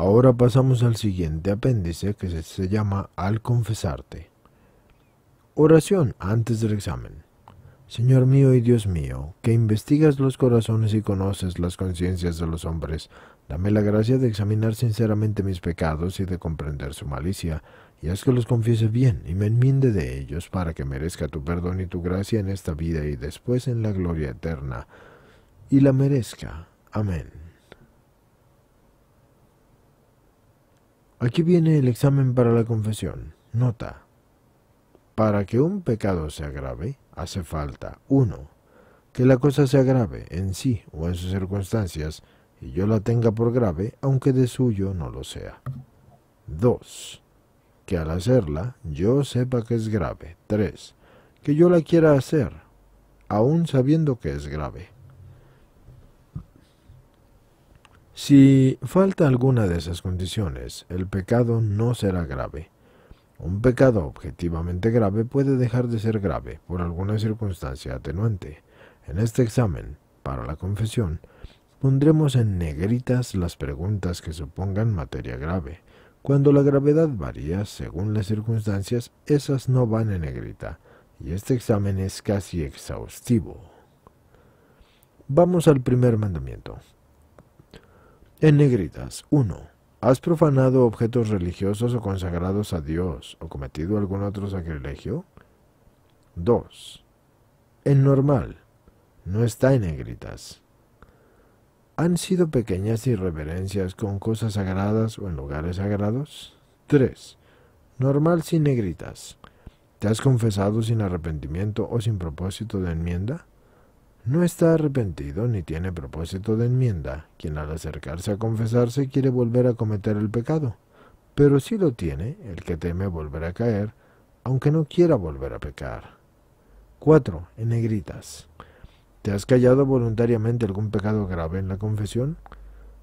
Ahora pasamos al siguiente apéndice que se llama Al confesarte. Oración antes del examen. Señor mío y Dios mío, que investigas los corazones y conoces las conciencias de los hombres, dame la gracia de examinar sinceramente mis pecados y de comprender su malicia, y haz que los confiese bien y me enmiende de ellos para que merezca tu perdón y tu gracia en esta vida y después en la gloria eterna, y la merezca. Amén. Aquí viene el examen para la confesión. Nota. Para que un pecado sea grave, hace falta 1. Que la cosa sea grave en sí o en sus circunstancias, y yo la tenga por grave, aunque de suyo no lo sea. 2. Que al hacerla yo sepa que es grave. 3. Que yo la quiera hacer, aun sabiendo que es grave. Si falta alguna de esas condiciones, el pecado no será grave. Un pecado objetivamente grave puede dejar de ser grave por alguna circunstancia atenuante. En este examen, para la confesión, pondremos en negritas las preguntas que supongan materia grave. Cuando la gravedad varía según las circunstancias, esas no van en negrita, y este examen es casi exhaustivo. Vamos al primer mandamiento. En negritas, 1. ¿Has profanado objetos religiosos o consagrados a Dios o cometido algún otro sacrilegio? 2. En normal, no está en negritas. ¿Han sido pequeñas irreverencias con cosas sagradas o en lugares sagrados? 3. Normal sin negritas. ¿Te has confesado sin arrepentimiento o sin propósito de enmienda? No está arrepentido ni tiene propósito de enmienda, quien al acercarse a confesarse quiere volver a cometer el pecado. Pero si sí lo tiene el que teme volver a caer, aunque no quiera volver a pecar. 4. En negritas. ¿Te has callado voluntariamente algún pecado grave en la confesión?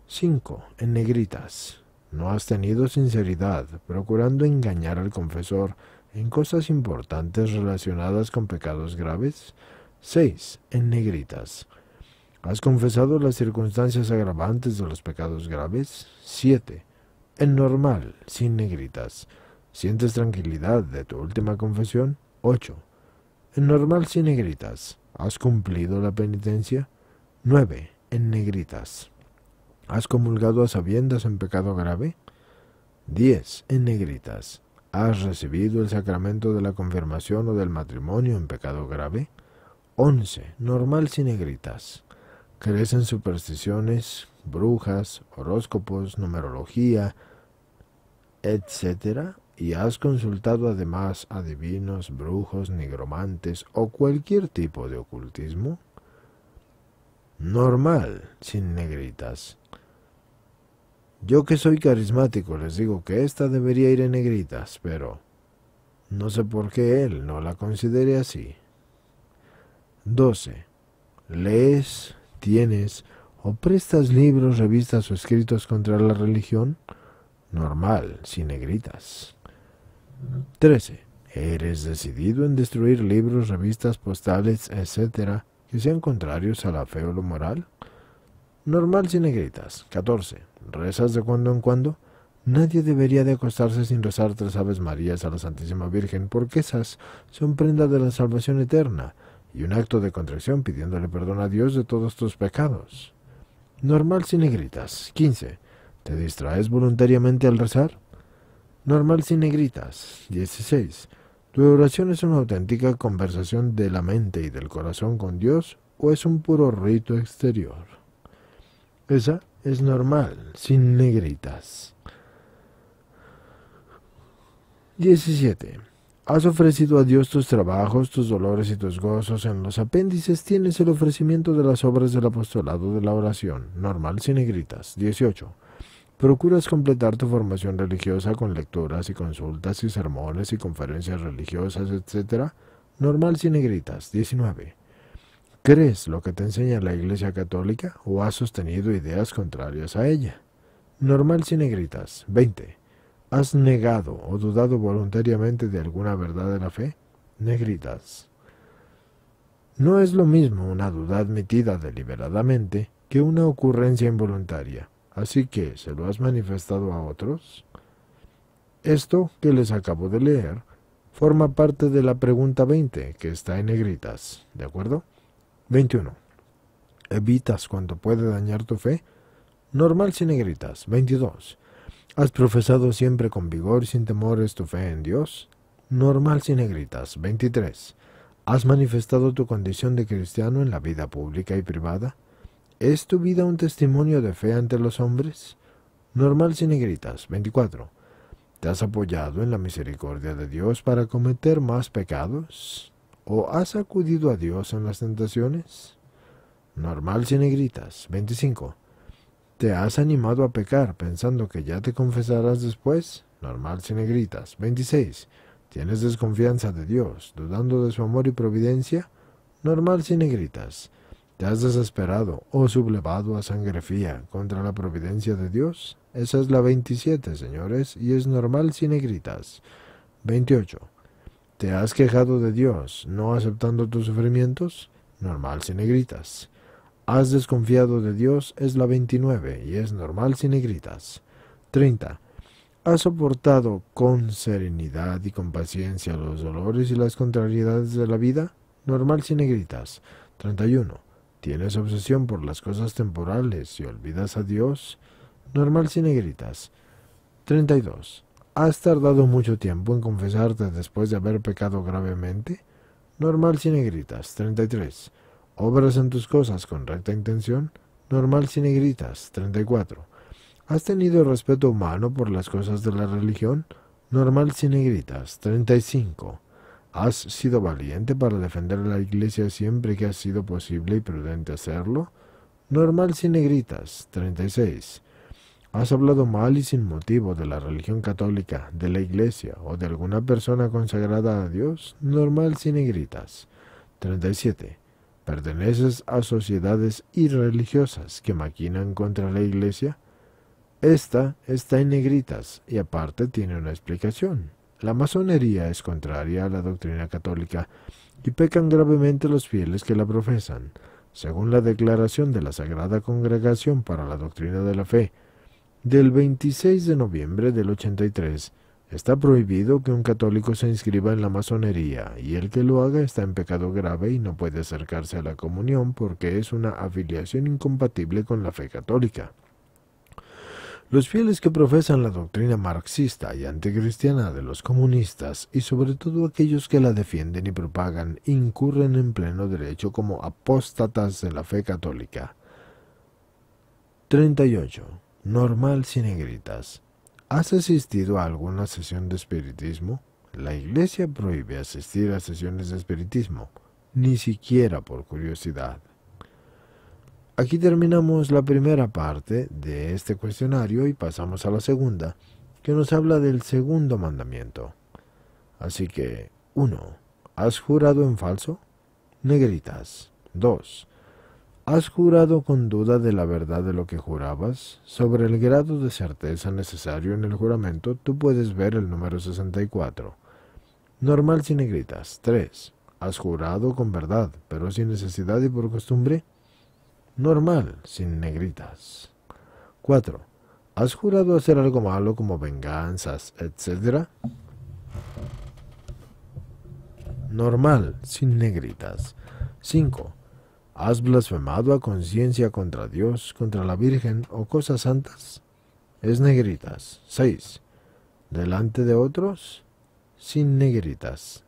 5. En negritas. No has tenido sinceridad, procurando engañar al confesor en cosas importantes relacionadas con pecados graves. 6. En negritas. ¿Has confesado las circunstancias agravantes de los pecados graves? 7. En normal, sin negritas. ¿Sientes tranquilidad de tu última confesión? 8. En normal, sin negritas. ¿Has cumplido la penitencia? 9. En negritas. ¿Has comulgado a sabiendas en pecado grave? 10. En negritas. ¿Has recibido el sacramento de la confirmación o del matrimonio en pecado grave? 11. Normal sin negritas. Crees en supersticiones, brujas, horóscopos, numerología, etc. Y has consultado además a divinos, brujos, nigromantes o cualquier tipo de ocultismo. Normal sin negritas. Yo que soy carismático les digo que esta debería ir en negritas, pero no sé por qué él no la considere así. 12. ¿Lees, tienes o prestas libros, revistas o escritos contra la religión? Normal, sin negritas. 13. ¿Eres decidido en destruir libros, revistas, postales, etcétera, que sean contrarios a la fe o lo moral? Normal sin negritas. 14. ¿Rezas de cuando en cuando? Nadie debería de acostarse sin rezar tres Aves Marías a la Santísima Virgen, porque esas son prendas de la salvación eterna y un acto de contracción pidiéndole perdón a Dios de todos tus pecados. Normal sin negritas. 15. ¿Te distraes voluntariamente al rezar? Normal sin negritas. 16. ¿Tu oración es una auténtica conversación de la mente y del corazón con Dios o es un puro rito exterior? Esa es normal, sin negritas. 17. Has ofrecido a Dios tus trabajos, tus dolores y tus gozos. En los apéndices tienes el ofrecimiento de las obras del apostolado de la oración, normal sin negritas. 18. Procuras completar tu formación religiosa con lecturas y consultas y sermones y conferencias religiosas, etc. Normal sin negritas. 19. ¿Crees lo que te enseña la Iglesia Católica o has sostenido ideas contrarias a ella? Normal sin negritas. 20 has negado o dudado voluntariamente de alguna verdad de la fe? Negritas. No es lo mismo una duda admitida deliberadamente que una ocurrencia involuntaria. Así que, ¿se lo has manifestado a otros? Esto que les acabo de leer forma parte de la pregunta 20, que está en negritas, ¿de acuerdo? 21. ¿Evitas cuanto puede dañar tu fe? Normal sin negritas. 22. Has profesado siempre con vigor y sin temores tu fe en Dios. Normal sin negritas. 23. Has manifestado tu condición de cristiano en la vida pública y privada. ¿Es tu vida un testimonio de fe ante los hombres? Normal sin negritas. 24. ¿Te has apoyado en la misericordia de Dios para cometer más pecados? ¿O has acudido a Dios en las tentaciones? Normal sin negritas. 25. ¿Te has animado a pecar pensando que ya te confesarás después? Normal si negritas. 26. ¿Tienes desconfianza de Dios, dudando de su amor y providencia? Normal si negritas. ¿Te has desesperado o sublevado a sangre fría contra la providencia de Dios? Esa es la 27, señores, y es normal si negritas. 28. ¿Te has quejado de Dios, no aceptando tus sufrimientos? Normal si negritas. Has desconfiado de Dios es la 29 y es normal sin negritas. 30. Has soportado con serenidad y con paciencia los dolores y las contrariedades de la vida, normal sin negritas. 31. Tienes obsesión por las cosas temporales y olvidas a Dios, normal sin negritas. 32. ¿Has tardado mucho tiempo en confesarte después de haber pecado gravemente? Normal sin negritas. 33. Obras en tus cosas con recta intención. Normal sin negritas. 34. ¿Has tenido respeto humano por las cosas de la religión? Normal sin negritas. 35. ¿Has sido valiente para defender a la iglesia siempre que ha sido posible y prudente hacerlo? Normal sin negritas. 36. ¿Has hablado mal y sin motivo de la religión católica, de la iglesia o de alguna persona consagrada a Dios? Normal sin negritas. 37 perteneces a sociedades irreligiosas que maquinan contra la Iglesia? Esta está en negritas y aparte tiene una explicación. La masonería es contraria a la doctrina católica y pecan gravemente los fieles que la profesan, según la declaración de la Sagrada Congregación para la Doctrina de la Fe del 26 de noviembre del 83 Está prohibido que un católico se inscriba en la masonería, y el que lo haga está en pecado grave y no puede acercarse a la comunión porque es una afiliación incompatible con la fe católica. Los fieles que profesan la doctrina marxista y anticristiana de los comunistas, y sobre todo aquellos que la defienden y propagan, incurren en pleno derecho como apóstatas de la fe católica. 38. Normal sin negritas. ¿Has asistido a alguna sesión de espiritismo? La iglesia prohíbe asistir a sesiones de espiritismo, ni siquiera por curiosidad. Aquí terminamos la primera parte de este cuestionario y pasamos a la segunda, que nos habla del segundo mandamiento. Así que, 1. ¿Has jurado en falso? Negritas. 2. ¿Has jurado con duda de la verdad de lo que jurabas? Sobre el grado de certeza necesario en el juramento, tú puedes ver el número 64. Normal sin negritas. 3. ¿Has jurado con verdad, pero sin necesidad y por costumbre? Normal sin negritas. 4. ¿Has jurado hacer algo malo como venganzas, etcétera? Normal sin negritas. 5. ¿Has blasfemado a conciencia contra Dios, contra la Virgen o cosas santas? Es negritas. 6. Delante de otros, sin negritas.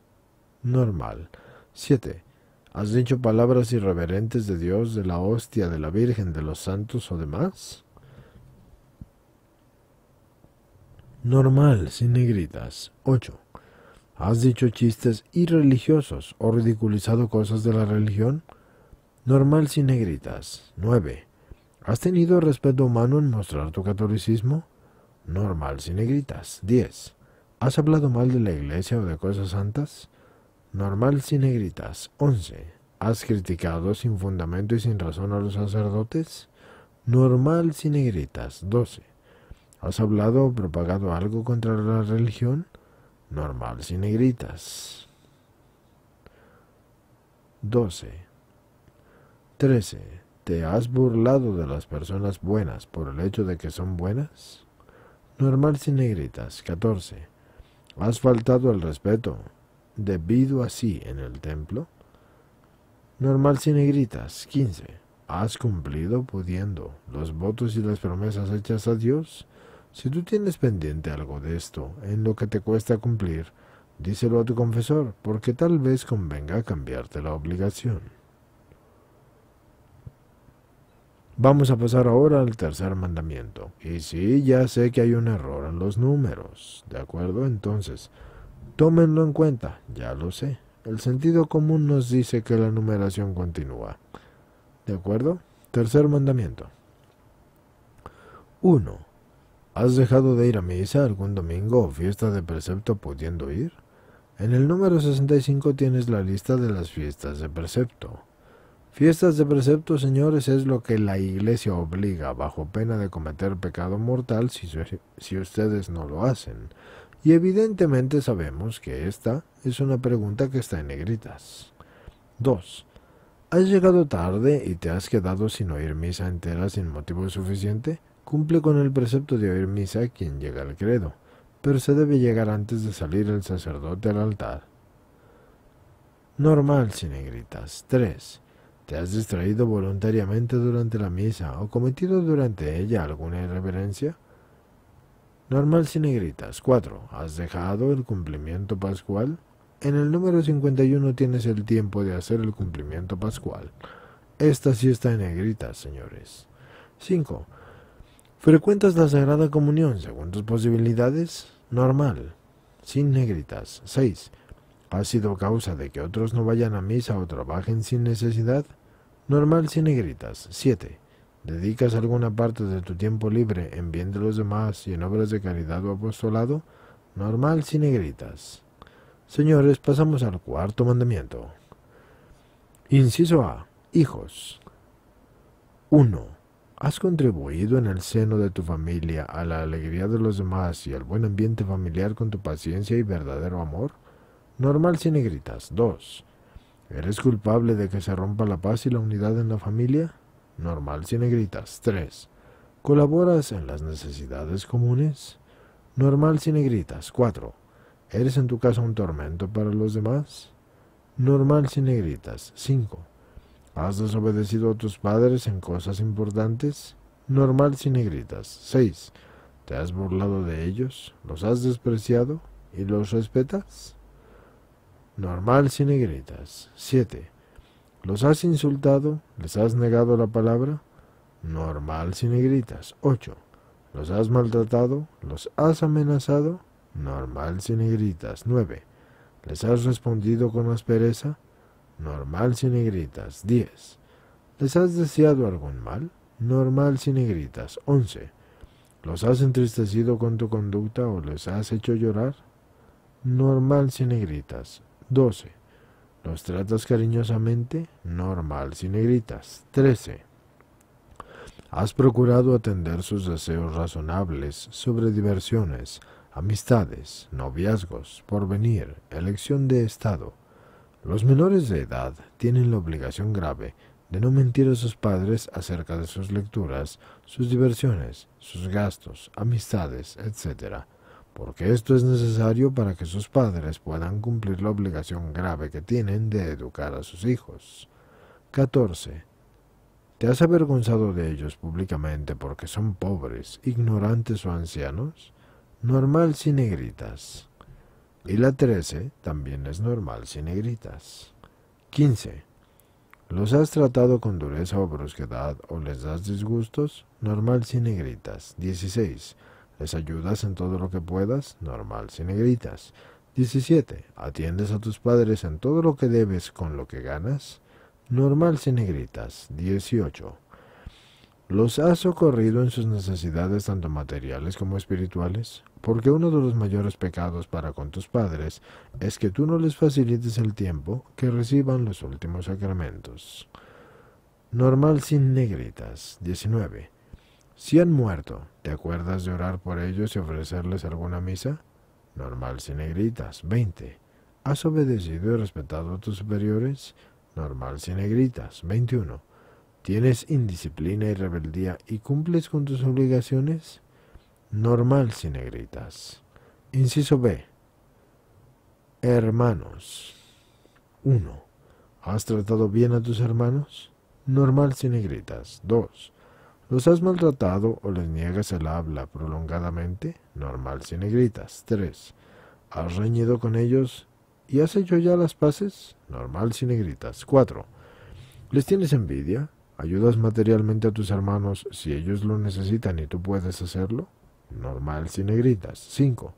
Normal. 7. ¿Has dicho palabras irreverentes de Dios, de la hostia, de la Virgen, de los santos o demás? Normal, sin negritas. 8. ¿Has dicho chistes irreligiosos o ridiculizado cosas de la religión? Normal sin negritas. 9. ¿Has tenido respeto humano en mostrar tu catolicismo? Normal sin negritas. 10. ¿Has hablado mal de la iglesia o de cosas santas? Normal sin negritas. 11. ¿Has criticado sin fundamento y sin razón a los sacerdotes? Normal sin negritas. 12. ¿Has hablado o propagado algo contra la religión? Normal sin negritas. 12. 13. ¿Te has burlado de las personas buenas por el hecho de que son buenas? Normal sin negritas. 14. ¿Has faltado al respeto debido así en el templo? Normal sin negritas. 15. ¿Has cumplido pudiendo los votos y las promesas hechas a Dios? Si tú tienes pendiente algo de esto, en lo que te cuesta cumplir, díselo a tu confesor, porque tal vez convenga cambiarte la obligación. Vamos a pasar ahora al tercer mandamiento. Y sí, ya sé que hay un error en los números. ¿De acuerdo? Entonces, tómenlo en cuenta, ya lo sé. El sentido común nos dice que la numeración continúa. ¿De acuerdo? Tercer mandamiento. 1. ¿Has dejado de ir a misa algún domingo o fiesta de precepto pudiendo ir? En el número 65 tienes la lista de las fiestas de precepto. Fiestas de preceptos, señores, es lo que la iglesia obliga, bajo pena de cometer pecado mortal si, si ustedes no lo hacen. Y evidentemente sabemos que esta es una pregunta que está en negritas. 2. ¿Has llegado tarde y te has quedado sin oír misa entera sin motivo suficiente? Cumple con el precepto de oír misa quien llega al credo, pero se debe llegar antes de salir el sacerdote al altar. Normal, sin negritas. 3 te has distraído voluntariamente durante la misa o cometido durante ella alguna irreverencia? Normal sin negritas. 4. ¿Has dejado el cumplimiento pascual? En el número 51 tienes el tiempo de hacer el cumplimiento pascual. Esta sí está en negritas, señores. 5. ¿Frecuentas la Sagrada Comunión según tus posibilidades? Normal. Sin negritas. 6. ¿Has sido causa de que otros no vayan a misa o trabajen sin necesidad? Normal sin negritas. 7. ¿Dedicas alguna parte de tu tiempo libre en bien de los demás y en obras de caridad o apostolado? Normal sin negritas. Señores, pasamos al cuarto mandamiento. Inciso A. Hijos. 1. ¿Has contribuido en el seno de tu familia a la alegría de los demás y al buen ambiente familiar con tu paciencia y verdadero amor? Normal sin negritas. 2. ¿Eres culpable de que se rompa la paz y la unidad en la familia? Normal sin negritas. 3. ¿Colaboras en las necesidades comunes? Normal sin negritas. 4. ¿Eres en tu casa un tormento para los demás? Normal sin negritas. 5. ¿Has desobedecido a tus padres en cosas importantes? Normal sin negritas. 6. ¿Te has burlado de ellos? ¿Los has despreciado? ¿Y los respetas? normal sin negritas. 7. ¿Los has insultado? ¿Les has negado la palabra? Normal sin negritas. 8. ¿Los has maltratado? ¿Los has amenazado? Normal sin negritas. 9. ¿Les has respondido con aspereza? Normal sin negritas. 10. ¿Les has deseado algún mal? Normal sin negritas. 11. ¿Los has entristecido con tu conducta o les has hecho llorar? Normal sin negritas. 12. Los tratas cariñosamente, normal, sin negritas. 13. Has procurado atender sus deseos razonables sobre diversiones, amistades, noviazgos, porvenir, elección de estado. Los menores de edad tienen la obligación grave de no mentir a sus padres acerca de sus lecturas, sus diversiones, sus gastos, amistades, etc porque esto es necesario para que sus padres puedan cumplir la obligación grave que tienen de educar a sus hijos. 14. ¿Te has avergonzado de ellos públicamente porque son pobres, ignorantes o ancianos? Normal si negritas. Y la 13 también es normal si negritas. 15. ¿Los has tratado con dureza o brusquedad o les das disgustos? Normal si negritas. 16. Les ayudas en todo lo que puedas, normal, sin negritas. 17. Atiendes a tus padres en todo lo que debes con lo que ganas, normal, sin negritas. 18. Los has socorrido en sus necesidades tanto materiales como espirituales, porque uno de los mayores pecados para con tus padres es que tú no les facilites el tiempo que reciban los últimos sacramentos. Normal sin negritas. 19. Si han muerto, ¿te acuerdas de orar por ellos y ofrecerles alguna misa? Normal sin negritas. 20. ¿Has obedecido y respetado a tus superiores? Normal sin negritas. 21. ¿Tienes indisciplina y rebeldía y cumples con tus obligaciones? Normal sin negritas. Inciso B. Hermanos. 1. ¿Has tratado bien a tus hermanos? Normal sin negritas. 2. ¿Los has maltratado o les niegas el habla prolongadamente? Normal sin negritas. 3. ¿Has reñido con ellos y has hecho ya las paces? Normal si negritas. 4. ¿Les tienes envidia? ¿Ayudas materialmente a tus hermanos si ellos lo necesitan y tú puedes hacerlo? Normal si negritas. 5.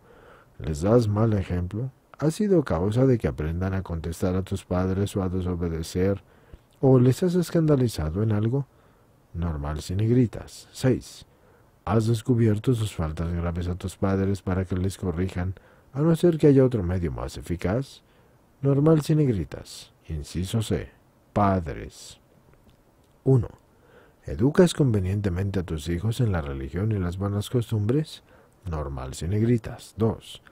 ¿Les das mal ejemplo? ¿Has sido causa de que aprendan a contestar a tus padres o a desobedecer? ¿O les has escandalizado en algo? Normal sin negritas. 6. Has descubierto sus faltas graves a tus padres para que les corrijan, a no ser que haya otro medio más eficaz. Normal sin negritas. Inciso C. Padres. 1. Educas convenientemente a tus hijos en la religión y las buenas costumbres. Normal sin negritas. 2.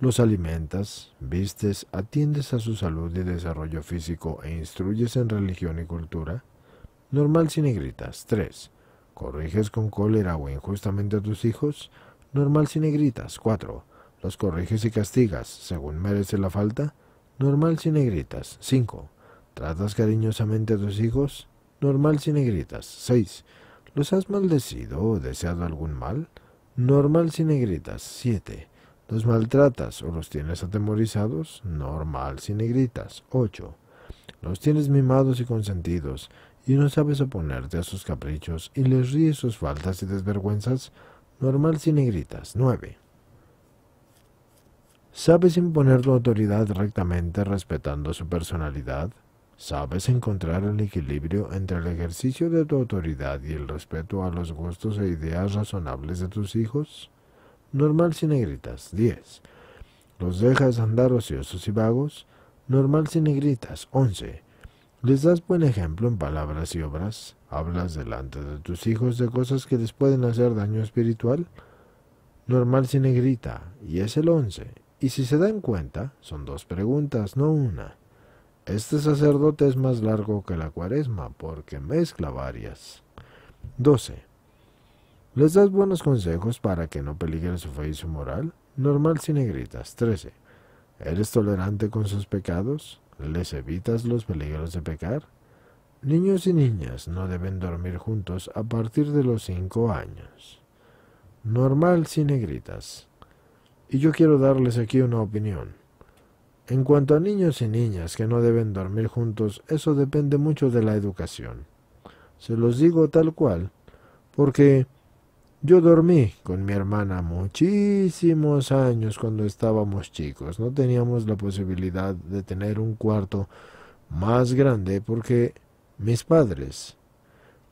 Los alimentas, vistes, atiendes a su salud y desarrollo físico e instruyes en religión y cultura. Normal sin negritas. 3. ¿Corriges con cólera o injustamente a tus hijos? Normal sin negritas. 4. ¿Los corriges y castigas según merece la falta? Normal sin negritas. 5. ¿Tratas cariñosamente a tus hijos? Normal sin negritas. 6. ¿Los has maldecido o deseado algún mal? Normal sin negritas. 7. ¿Los maltratas o los tienes atemorizados? Normal sin negritas. 8. ¿Los tienes mimados y consentidos y no sabes oponerte a sus caprichos y les ríes sus faltas y desvergüenzas, normal sin negritas. 9. Sabes imponer tu autoridad rectamente respetando su personalidad. Sabes encontrar el equilibrio entre el ejercicio de tu autoridad y el respeto a los gustos e ideas razonables de tus hijos. Normal sin negritas. 10. Los dejas andar ociosos y vagos. Normal sin negritas. 11 les das buen ejemplo en palabras y obras. Hablas delante de tus hijos de cosas que les pueden hacer daño espiritual. Normal sin negrita, y es el once. Y si se dan cuenta, son dos preguntas, no una. Este sacerdote es más largo que la cuaresma, porque mezcla varias. 12. Les das buenos consejos para que no peligren su fe y su moral. Normal si negritas. 13. ¿Eres tolerante con sus pecados? ¿Les evitas los peligros de pecar? Niños y niñas no deben dormir juntos a partir de los cinco años. Normal si negritas. Y yo quiero darles aquí una opinión. En cuanto a niños y niñas que no deben dormir juntos, eso depende mucho de la educación. Se los digo tal cual, porque yo dormí con mi hermana muchísimos años cuando estábamos chicos. No teníamos la posibilidad de tener un cuarto más grande porque mis padres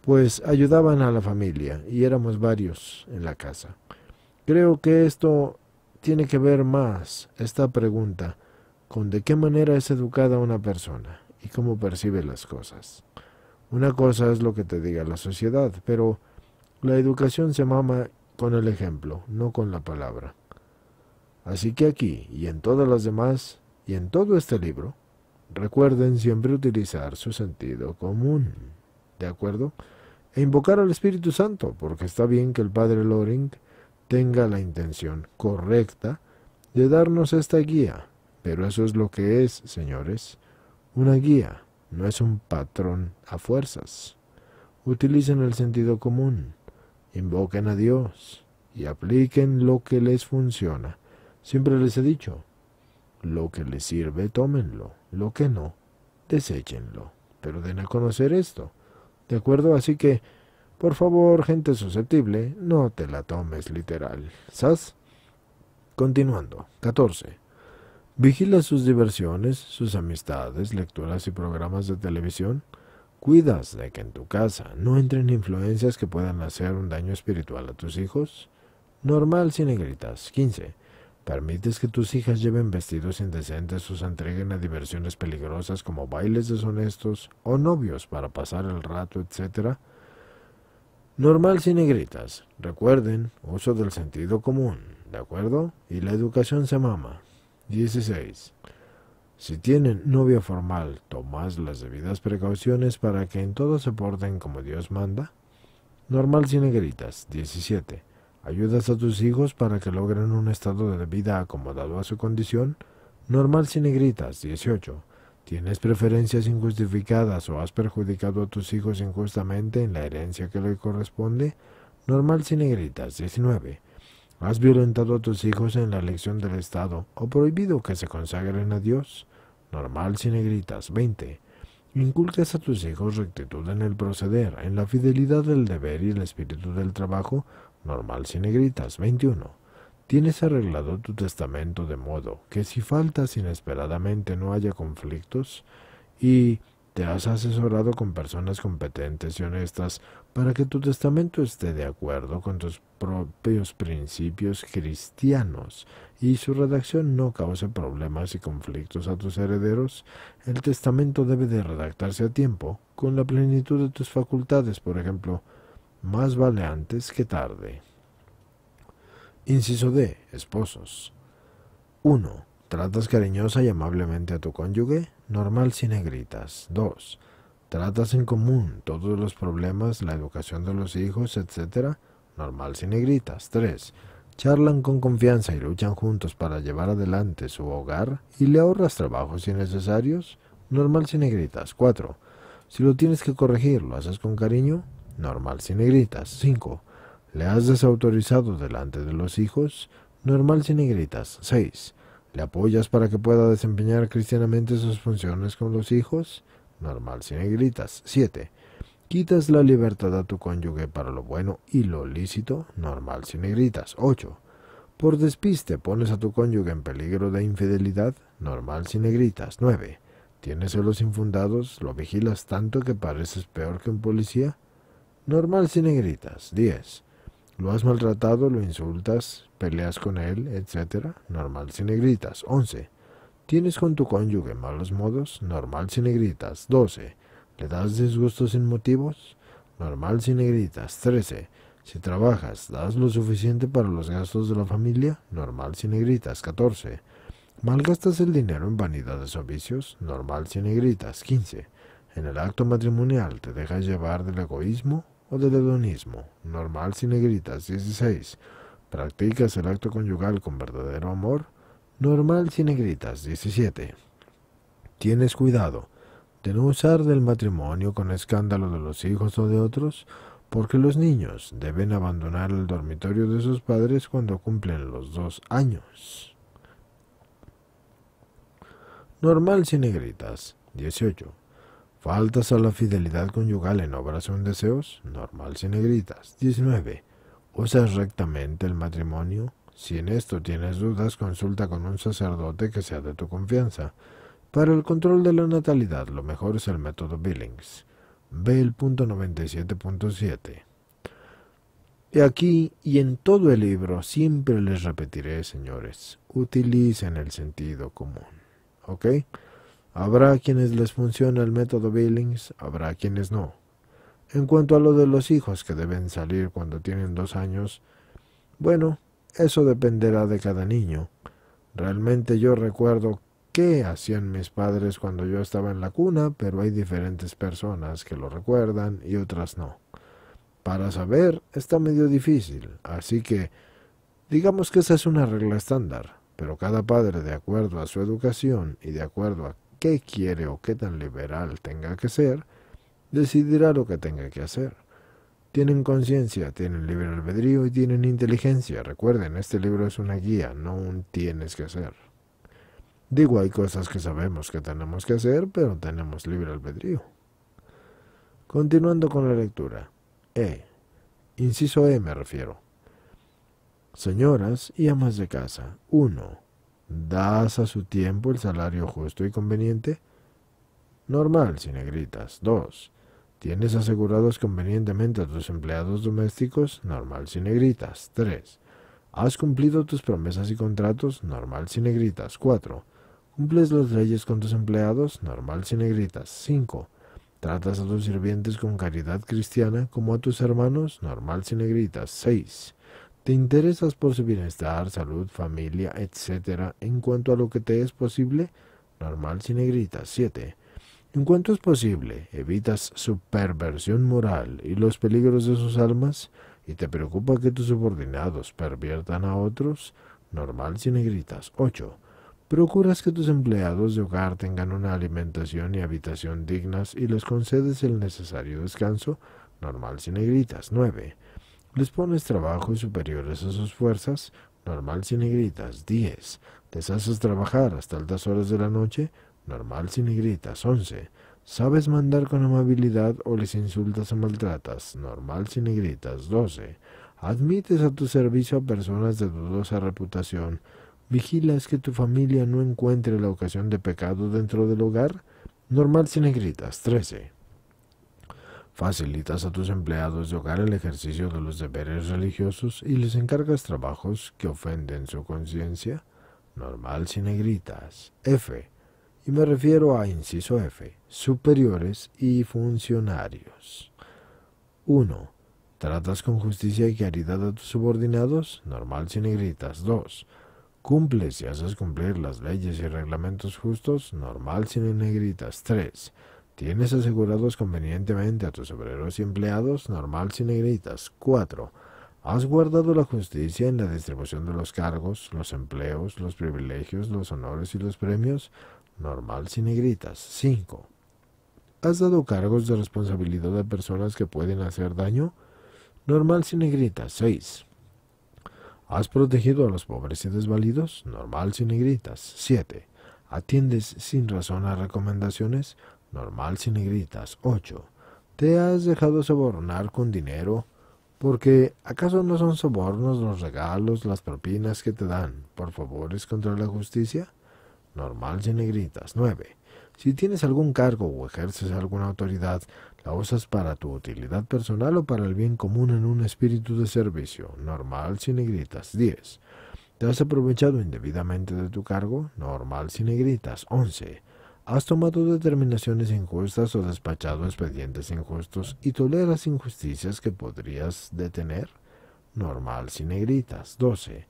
pues ayudaban a la familia y éramos varios en la casa. Creo que esto tiene que ver más esta pregunta con de qué manera es educada una persona y cómo percibe las cosas. Una cosa es lo que te diga la sociedad, pero la educación se mama con el ejemplo, no con la palabra. Así que aquí y en todas las demás y en todo este libro, recuerden siempre utilizar su sentido común, ¿de acuerdo? E invocar al Espíritu Santo, porque está bien que el Padre Loring tenga la intención correcta de darnos esta guía, pero eso es lo que es, señores, una guía, no es un patrón a fuerzas. Utilicen el sentido común invoquen a Dios y apliquen lo que les funciona. Siempre les he dicho, lo que les sirve tómenlo, lo que no, deséchenlo, pero den a conocer esto. ¿De acuerdo? Así que, por favor, gente susceptible, no te la tomes literal. ¿Sas? Continuando. 14. Vigila sus diversiones, sus amistades, lecturas y programas de televisión ¿Cuidas de que en tu casa no entren influencias que puedan hacer un daño espiritual a tus hijos? Normal sin negritas. 15. ¿Permites que tus hijas lleven vestidos indecentes o se entreguen a diversiones peligrosas como bailes deshonestos o novios para pasar el rato, etcétera? Normal sin negritas. Recuerden, uso del sentido común, ¿de acuerdo? Y la educación se mama. 16. Si tienen novia formal, ¿tomas las debidas precauciones para que en todo se porten como Dios manda. Normal sin negritas. 17. Ayudas a tus hijos para que logren un estado de vida acomodado a su condición. Normal sin negritas. 18. Tienes preferencias injustificadas o has perjudicado a tus hijos injustamente en la herencia que le corresponde. Normal sin negritas. 19. Has violentado a tus hijos en la elección del Estado o prohibido que se consagren a Dios normal sin negritas. 20. Inculcas a tus hijos rectitud en el proceder, en la fidelidad del deber y el espíritu del trabajo, normal sin negritas. 21. Tienes arreglado tu testamento de modo que si faltas inesperadamente no haya conflictos y te has asesorado con personas competentes y honestas para que tu testamento esté de acuerdo con tus propios principios cristianos y su redacción no cause problemas y conflictos a tus herederos, el testamento debe de redactarse a tiempo, con la plenitud de tus facultades, por ejemplo, más vale antes que tarde. Inciso D. Esposos. 1. Tratas cariñosa y amablemente a tu cónyuge, normal sin negritas. 2 tratas en común, todos los problemas, la educación de los hijos, etc. Normal sin negritas. 3. Charlan con confianza y luchan juntos para llevar adelante su hogar y le ahorras trabajos innecesarios. Normal sin negritas. 4. Si lo tienes que corregir, ¿lo haces con cariño? Normal sin negritas. 5. ¿Le has desautorizado delante de los hijos? Normal sin negritas. 6. ¿Le apoyas para que pueda desempeñar cristianamente sus funciones con los hijos? normal sin negritas. 7. Quitas la libertad a tu cónyuge para lo bueno y lo lícito, normal sin negritas. 8. Por despiste pones a tu cónyuge en peligro de infidelidad, normal sin negritas. 9. Tienes celos infundados, lo vigilas tanto que pareces peor que un policía, normal sin negritas. 10. Lo has maltratado, lo insultas, peleas con él, etc. Normal sin negritas. 11. Tienes con tu cónyuge malos modos, normal si negritas. 12. Le das disgusto sin motivos, normal si negritas. 13. Si trabajas, das lo suficiente para los gastos de la familia, normal si negritas. 14. Malgastas el dinero en vanidades o vicios, normal si negritas. 15. En el acto matrimonial te dejas llevar del egoísmo o del hedonismo, normal si negritas. 16. Practicas el acto conyugal con verdadero amor, Normal sin negritas, 17. Tienes cuidado de no usar del matrimonio con escándalo de los hijos o de otros, porque los niños deben abandonar el dormitorio de sus padres cuando cumplen los dos años. Normal sin negritas. 18. Faltas a la fidelidad conyugal en obras o en deseos. Normal sin negritas. 19. Usas rectamente el matrimonio si en esto tienes dudas, consulta con un sacerdote que sea de tu confianza. Para el control de la natalidad, lo mejor es el método Billings. Ve el punto 97.7. Y aquí y en todo el libro siempre les repetiré, señores, utilicen el sentido común. ¿Ok? Habrá quienes les funciona el método Billings, habrá quienes no. En cuanto a lo de los hijos que deben salir cuando tienen dos años, bueno, eso dependerá de cada niño. Realmente yo recuerdo qué hacían mis padres cuando yo estaba en la cuna, pero hay diferentes personas que lo recuerdan y otras no. Para saber está medio difícil, así que digamos que esa es una regla estándar, pero cada padre de acuerdo a su educación y de acuerdo a qué quiere o qué tan liberal tenga que ser, decidirá lo que tenga que hacer. Tienen conciencia, tienen libre albedrío y tienen inteligencia. Recuerden, este libro es una guía, no un tienes que hacer. Digo, hay cosas que sabemos que tenemos que hacer, pero tenemos libre albedrío. Continuando con la lectura. E. Inciso E me refiero. Señoras y amas de casa. Uno. ¿Das a su tiempo el salario justo y conveniente? Normal, sin negritas. Dos. ¿Tienes asegurados convenientemente a tus empleados domésticos? Normal sin negritas. 3. ¿Has cumplido tus promesas y contratos? Normal sin negritas. 4. ¿Cumples las leyes con tus empleados? Normal sin negritas. 5. ¿Tratas a tus sirvientes con caridad cristiana como a tus hermanos? Normal sin negritas. 6. ¿Te interesas por su bienestar, salud, familia, etcétera, en cuanto a lo que te es posible? Normal sin negritas. 7. En cuanto es posible, evitas su perversión moral y los peligros de sus almas, y te preocupa que tus subordinados perviertan a otros, normal si negritas. 8. Procuras que tus empleados de hogar tengan una alimentación y habitación dignas y les concedes el necesario descanso, normal si negritas. 9. Les pones trabajos superiores a sus fuerzas, normal si negritas. 10. Les haces trabajar hasta altas horas de la noche, normal sin negritas gritas, once. Sabes mandar con amabilidad o les insultas o maltratas, normal sin negritas gritas, doce. Admites a tu servicio a personas de dudosa reputación. Vigilas que tu familia no encuentre la ocasión de pecado dentro del hogar, normal sin negritas gritas, trece. Facilitas a tus empleados de hogar el ejercicio de los deberes religiosos y les encargas trabajos que ofenden su conciencia, normal sin negritas F y me refiero a inciso F, superiores y funcionarios. 1. Tratas con justicia y caridad a tus subordinados, normal sin negritas. 2. Cumples y haces cumplir las leyes y reglamentos justos, normal sin negritas. 3. Tienes asegurados convenientemente a tus obreros y empleados, normal sin negritas. 4. Has guardado la justicia en la distribución de los cargos, los empleos, los privilegios, los honores y los premios, normal sin negritas. 5. ¿Has dado cargos de responsabilidad a personas que pueden hacer daño? Normal sin negritas. 6. ¿Has protegido a los pobres y desvalidos? Normal sin negritas. 7. ¿Atiendes sin razón a recomendaciones? Normal sin negritas. 8. ¿Te has dejado sobornar con dinero? Porque ¿acaso no son sobornos los regalos, las propinas que te dan por favores contra la justicia? normal sin negritas. 9. Si tienes algún cargo o ejerces alguna autoridad, la usas para tu utilidad personal o para el bien común en un espíritu de servicio, normal sin negritas. 10. ¿Te has aprovechado indebidamente de tu cargo? Normal sin negritas. 11. ¿Has tomado determinaciones injustas o despachado expedientes injustos y toleras injusticias que podrías detener? Normal sin negritas. 12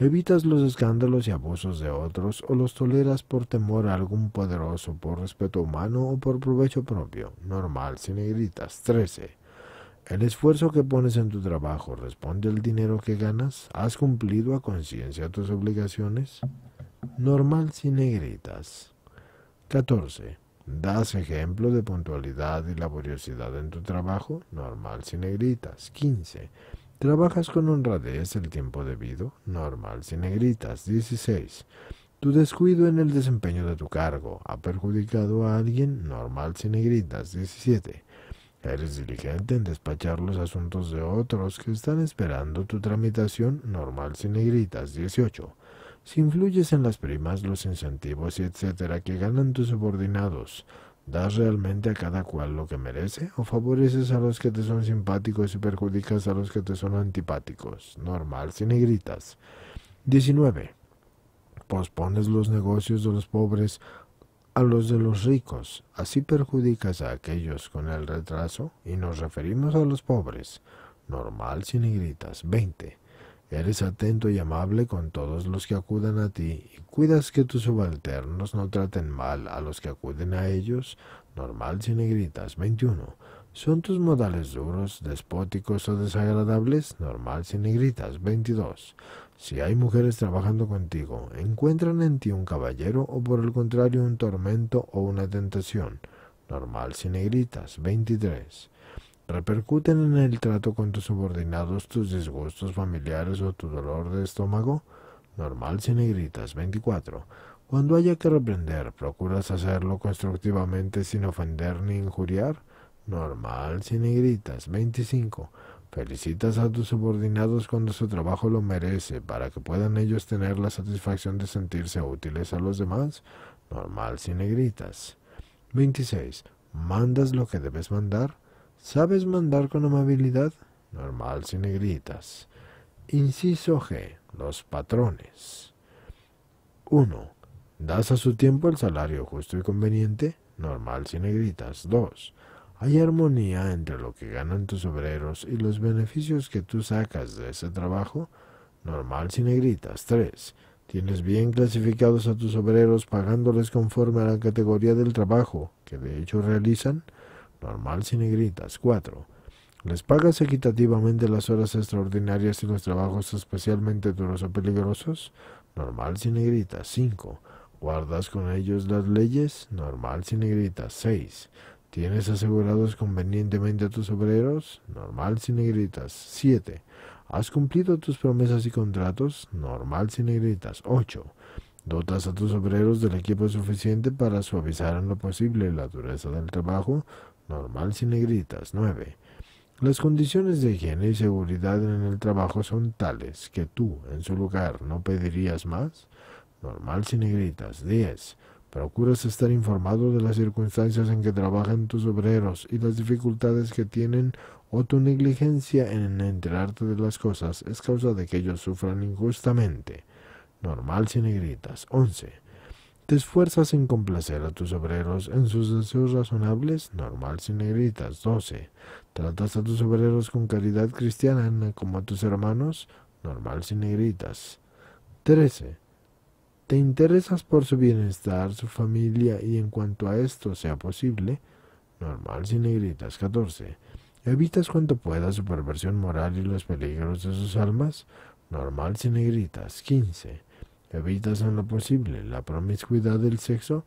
evitas los escándalos y abusos de otros o los toleras por temor a algún poderoso, por respeto humano o por provecho propio. Normal, sin negritas. 13. El esfuerzo que pones en tu trabajo responde al dinero que ganas. ¿Has cumplido a conciencia tus obligaciones? Normal, sin negritas. 14. ¿Das ejemplo de puntualidad y laboriosidad en tu trabajo? Normal, sin negritas. 15. Trabajas con honradez el tiempo debido, normal, sin negritas. 16. Tu descuido en el desempeño de tu cargo ha perjudicado a alguien, normal, sin negritas. 17. Eres diligente en despachar los asuntos de otros que están esperando tu tramitación, normal, sin negritas. 18. Si influyes en las primas, los incentivos y etcétera que ganan tus subordinados, ¿Das realmente a cada cual lo que merece? ¿O favoreces a los que te son simpáticos y perjudicas a los que te son antipáticos? Normal, sin negritas. 19. Pospones los negocios de los pobres a los de los ricos. Así perjudicas a aquellos con el retraso y nos referimos a los pobres. Normal, sin negritas. 20. Eres atento y amable con todos los que acudan a ti y cuidas que tus subalternos no traten mal a los que acuden a ellos. Normal sin negritas. 21. ¿Son tus modales duros, despóticos o desagradables? Normal sin negritas. 22. Si hay mujeres trabajando contigo, ¿encuentran en ti un caballero o por el contrario un tormento o una tentación? Normal sin negritas. 23. ¿Repercuten en el trato con tus subordinados tus disgustos familiares o tu dolor de estómago? Normal si negritas. 24. Cuando haya que reprender, ¿procuras hacerlo constructivamente sin ofender ni injuriar? Normal si negritas. 25. Felicitas a tus subordinados cuando su trabajo lo merece, para que puedan ellos tener la satisfacción de sentirse útiles a los demás. Normal si negritas. 26. ¿Mandas lo que debes mandar? ¿Sabes mandar con amabilidad? Normal sin negritas. Inciso G. Los patrones. 1. Das a su tiempo el salario justo y conveniente. Normal sin negritas. 2. Hay armonía entre lo que ganan tus obreros y los beneficios que tú sacas de ese trabajo. Normal sin negritas. 3. Tienes bien clasificados a tus obreros pagándoles conforme a la categoría del trabajo que de hecho realizan normal sin negritas. 4. Les pagas equitativamente las horas extraordinarias y los trabajos especialmente duros o peligrosos, normal sin negritas. 5. Guardas con ellos las leyes, normal sin negritas. 6. Tienes asegurados convenientemente a tus obreros, normal sin negritas. 7. Has cumplido tus promesas y contratos, normal sin negritas. 8. Dotas a tus obreros del equipo suficiente para suavizar en lo posible la dureza del trabajo, normal sin negritas. 9. Las condiciones de higiene y seguridad en el trabajo son tales que tú, en su lugar, no pedirías más. Normal sin negritas. 10. Procuras estar informado de las circunstancias en que trabajan tus obreros y las dificultades que tienen o tu negligencia en enterarte de las cosas es causa de que ellos sufran injustamente. Normal sin negritas. 11. ¿Te esfuerzas en complacer a tus obreros en sus deseos razonables? Normal sin negritas. 12. ¿Tratas a tus obreros con caridad cristiana como a tus hermanos? Normal sin negritas. 13. ¿Te interesas por su bienestar, su familia y en cuanto a esto sea posible? Normal sin negritas. 14. ¿Evitas cuanto pueda su perversión moral y los peligros de sus almas? Normal sin negritas. 15. Evitas en lo posible la promiscuidad del sexo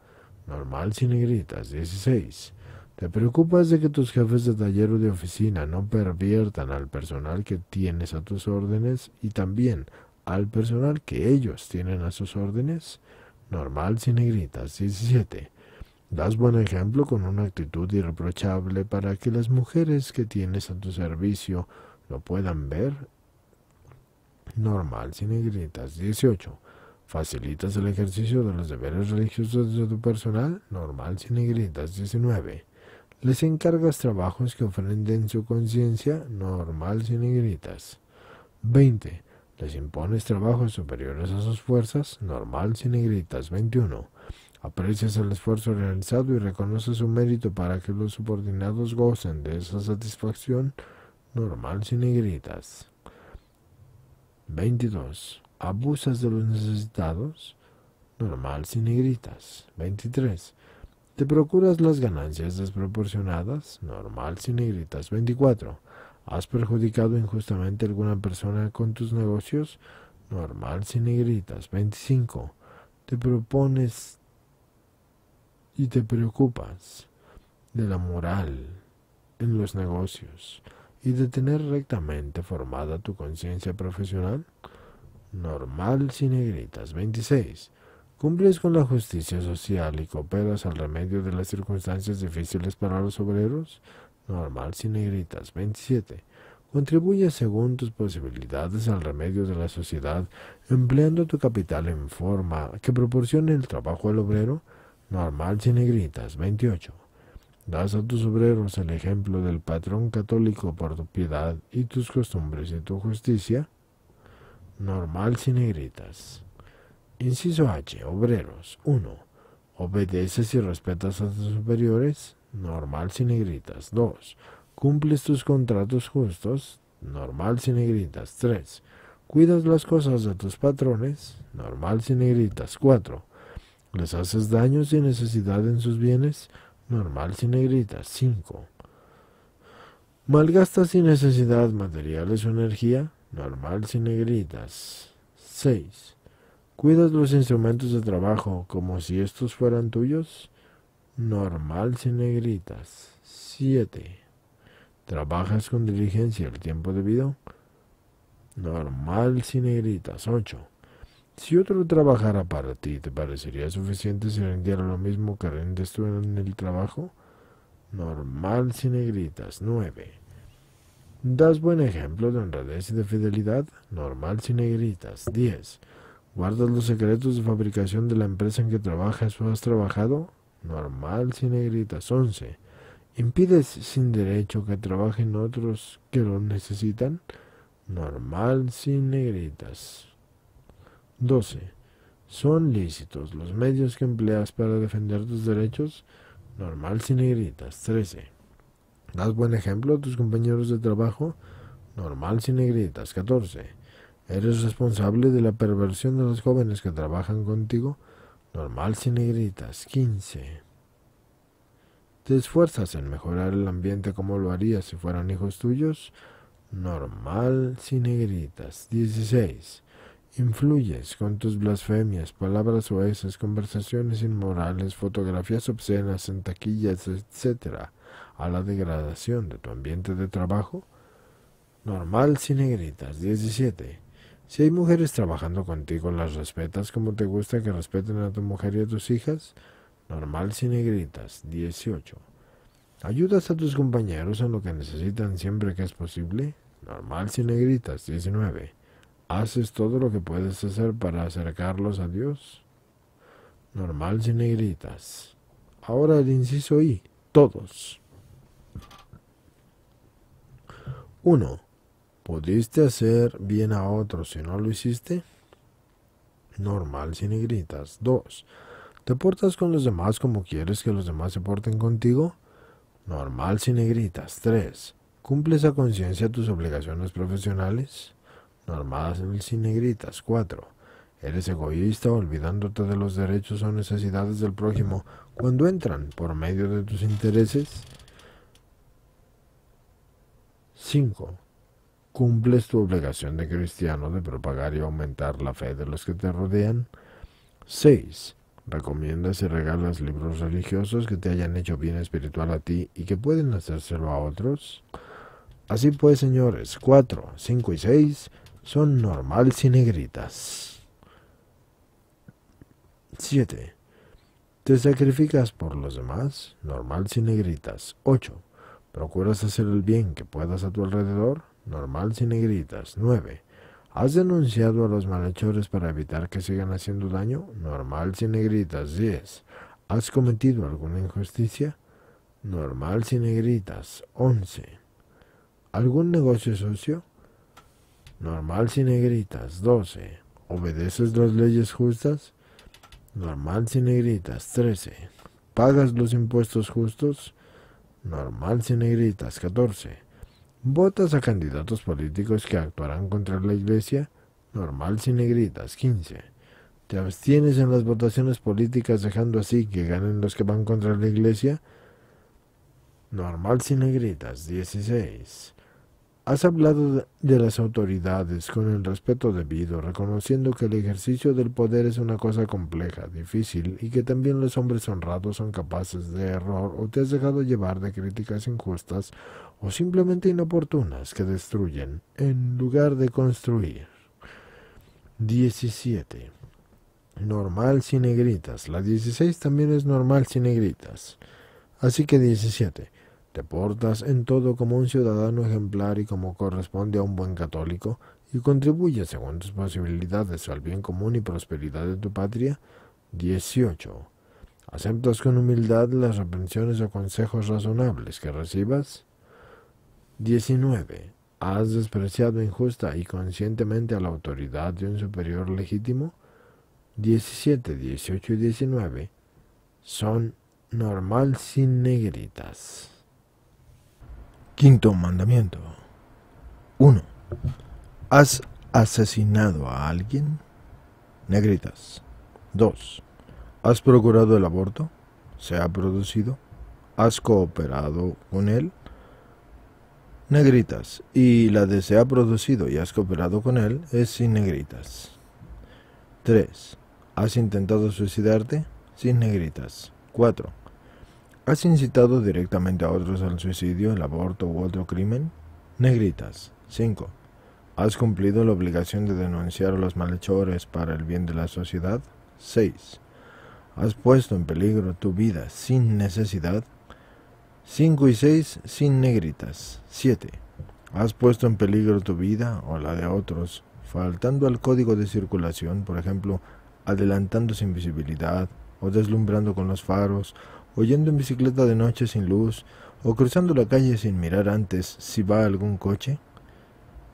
normal sin negritas. 16. Te preocupas de que tus jefes de taller o de oficina no perviertan al personal que tienes a tus órdenes y también al personal que ellos tienen a sus órdenes. Normal sin negritas. 17. Das buen ejemplo con una actitud irreprochable para que las mujeres que tienes a tu servicio lo puedan ver. Normal, sin negritas. 18. ¿Facilitas el ejercicio de los deberes religiosos de tu personal? Normal sin negritas 19. ¿Les encargas trabajos que ofrenden su conciencia? Normal sin negritas 20. ¿Les impones trabajos superiores a sus fuerzas? Normal sin negritas 21. Aprecias el esfuerzo realizado y reconoces su mérito para que los subordinados gocen de esa satisfacción normal sin negritas. 22 abusas de los necesitados, normal si negritas. 23. Te procuras las ganancias desproporcionadas, normal si negritas. 24. ¿Has perjudicado injustamente a alguna persona con tus negocios? Normal si negritas. 25. Te propones y te preocupas de la moral en los negocios y de tener rectamente formada tu conciencia profesional normal sin negritas. 26. Cumples con la justicia social y cooperas al remedio de las circunstancias difíciles para los obreros, normal sin negritas. 27. Contribuyes según tus posibilidades al remedio de la sociedad, empleando tu capital en forma que proporcione el trabajo al obrero, normal sin negritas. 28. Das a tus obreros el ejemplo del patrón católico por tu piedad y tus costumbres y tu justicia, normal sin negritas. Inciso H. Obreros. 1. Obedeces y respetas a tus superiores. Normal sin negritas. 2. Cumples tus contratos justos. Normal sin negritas. 3. Cuidas las cosas de tus patrones. Normal sin negritas. 4. Les haces daño sin necesidad en sus bienes. Normal sin negritas. 5. Malgastas sin necesidad materiales o energía normal sin negritas. 6. ¿Cuidas los instrumentos de trabajo como si estos fueran tuyos? Normal sin negritas. 7. ¿Trabajas con diligencia el tiempo debido? Normal sin negritas. 8. Si otro trabajara para ti, ¿te parecería suficiente si rendiera lo mismo que rendes tú en el trabajo? Normal sin negritas. Nueve. Das buen ejemplo de honradez y de fidelidad, normal sin negritas. 10. ¿Guardas los secretos de fabricación de la empresa en que trabajas o has trabajado? Normal sin negritas. 11. ¿Impides sin derecho que trabajen otros que lo necesitan? Normal sin negritas. 12. ¿Son lícitos los medios que empleas para defender tus derechos? Normal sin negritas. 13. ¿Das buen ejemplo a tus compañeros de trabajo? Normal sin negritas. 14. ¿Eres responsable de la perversión de los jóvenes que trabajan contigo? Normal sin negritas. 15. ¿Te esfuerzas en mejorar el ambiente como lo harías si fueran hijos tuyos? Normal sin negritas. 16. Influyes con tus blasfemias, palabras oesas, conversaciones inmorales, fotografías obscenas en taquillas, etc a la degradación de tu ambiente de trabajo? Normal sin negritas. 17. Si hay mujeres trabajando contigo, ¿las respetas como te gusta que respeten a tu mujer y a tus hijas? Normal sin negritas. 18. ¿Ayudas a tus compañeros en lo que necesitan siempre que es posible? Normal sin negritas. 19. ¿Haces todo lo que puedes hacer para acercarlos a Dios? Normal sin negritas. Ahora el inciso I. Todos. 1. ¿Pudiste hacer bien a otros si no lo hiciste? Normal sin negritas. 2. ¿Te portas con los demás como quieres que los demás se porten contigo? Normal sin negritas. 3. ¿Cumples a conciencia tus obligaciones profesionales? Normal sin negritas. 4. Eres egoísta olvidándote de los derechos o necesidades del prójimo cuando entran por medio de tus intereses. 5. ¿Cumples tu obligación de cristiano de propagar y aumentar la fe de los que te rodean? 6. Recomiendas y regalas libros religiosos que te hayan hecho bien espiritual a ti y que pueden hacérselo a otros. Así pues, señores, 4, 5 y 6 son normal y negritas. 7. Te sacrificas por los demás, normal sin negritas. 8. Procuras hacer el bien que puedas a tu alrededor, normal sin negritas. 9. ¿Has denunciado a los malhechores para evitar que sigan haciendo daño? Normal sin negritas. 10. ¿Has cometido alguna injusticia? Normal sin negritas. 11. ¿Algún negocio socio? Normal sin negritas. 12. ¿Obedeces las leyes justas? Normal sin negritas. 13. ¿Pagas los impuestos justos? normal sin Negritas, 14. Votas a candidatos políticos que actuarán contra la Iglesia, normal sin Negritas, 15. Te abstienes en las votaciones políticas dejando así que ganen los que van contra la Iglesia, Normal sin negritas, 16. Has hablado de las autoridades con el respeto debido, reconociendo que el ejercicio del poder es una cosa compleja, difícil y que también los hombres honrados son capaces de error o te has dejado llevar de críticas injustas o simplemente inoportunas que destruyen en lugar de construir. 17. Normal sin negritas. La 16 también es normal sin negritas. Así que 17. Te portas en todo como un ciudadano ejemplar y como corresponde a un buen católico, y contribuyes según tus posibilidades al bien común y prosperidad de tu patria. 18. ¿Aceptas con humildad las reprensiones o consejos razonables que recibas? 19. ¿Has despreciado injusta y conscientemente a la autoridad de un superior legítimo? 17, 18 y 19 son normal sin negritas. Quinto mandamiento. 1. ¿Has asesinado a alguien? Negritas. 2. ¿Has procurado el aborto? ¿Se ha producido? ¿Has cooperado con él? Negritas. Y la de se ha producido y has cooperado con él es sin negritas. 3. ¿Has intentado suicidarte? Sin negritas. 4. ¿Has incitado directamente a otros al suicidio, el aborto u otro crimen? Negritas. 5. ¿Has cumplido la obligación de denunciar a los malhechores para el bien de la sociedad? 6. ¿Has puesto en peligro tu vida sin necesidad? 5 y 6 sin negritas. 7. ¿Has puesto en peligro tu vida o la de otros, faltando al código de circulación, por ejemplo, adelantando sin visibilidad o deslumbrando con los faros oyendo en bicicleta de noche sin luz, o cruzando la calle sin mirar antes si va algún coche?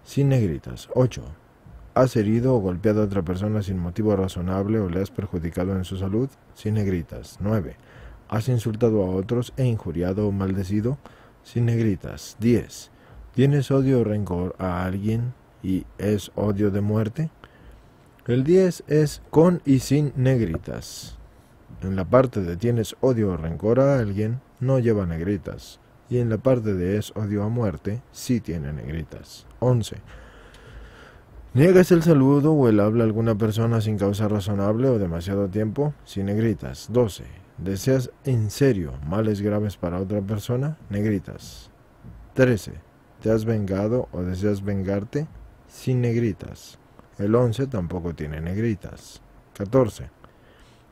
Sin negritas. 8. ¿Has herido o golpeado a otra persona sin motivo razonable o le has perjudicado en su salud? Sin negritas. 9. ¿Has insultado a otros e injuriado o maldecido? Sin negritas. 10. ¿Tienes odio o rencor a alguien y es odio de muerte? El 10 es con y sin negritas. En la parte de tienes odio o rencor a alguien, no lleva negritas. Y en la parte de es odio a muerte, sí tiene negritas. 11. Niegas el saludo o el habla a alguna persona sin causa razonable o demasiado tiempo, sin negritas. 12. Deseas en serio males graves para otra persona, negritas. 13. Te has vengado o deseas vengarte, sin negritas. El 11 tampoco tiene negritas. 14.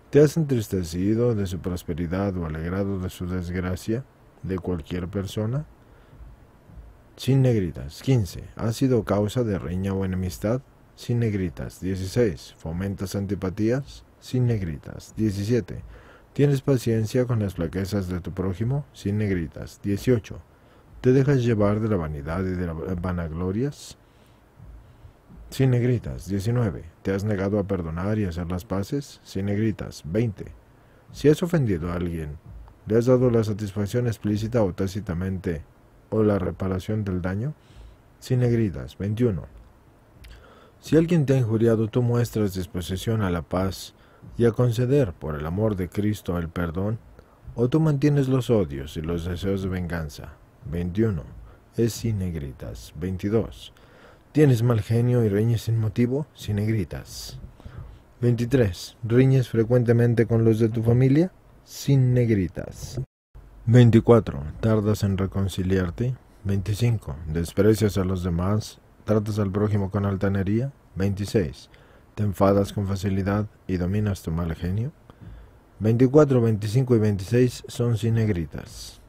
¿Te has entristecido de su prosperidad o alegrado de su desgracia de cualquier persona? Sin negritas. 15. ¿Has sido causa de riña o enemistad? Sin negritas. 16. ¿Fomentas antipatías? Sin negritas. 17. ¿Tienes paciencia con las flaquezas de tu prójimo? Sin negritas. 18. ¿Te dejas llevar de la vanidad y de las vanaglorias? Sin negritas, 19. ¿Te has negado a perdonar y hacer las paces? Sin negritas, 20. Si has ofendido a alguien, ¿le has dado la satisfacción explícita o tácitamente o la reparación del daño? Sin negritas, 21. Si alguien te ha injuriado, tú muestras disposición a la paz y a conceder, por el amor de Cristo, el perdón, o tú mantienes los odios y los deseos de venganza. 21. Es sin negritas. 22. Tienes mal genio y riñes sin motivo, sin negritas. 23. Riñes frecuentemente con los de tu familia, sin negritas. 24. Tardas en reconciliarte. 25. Desprecias a los demás, tratas al prójimo con altanería. 26. Te enfadas con facilidad y dominas tu mal genio. 24, 25 y 26 son sin negritas.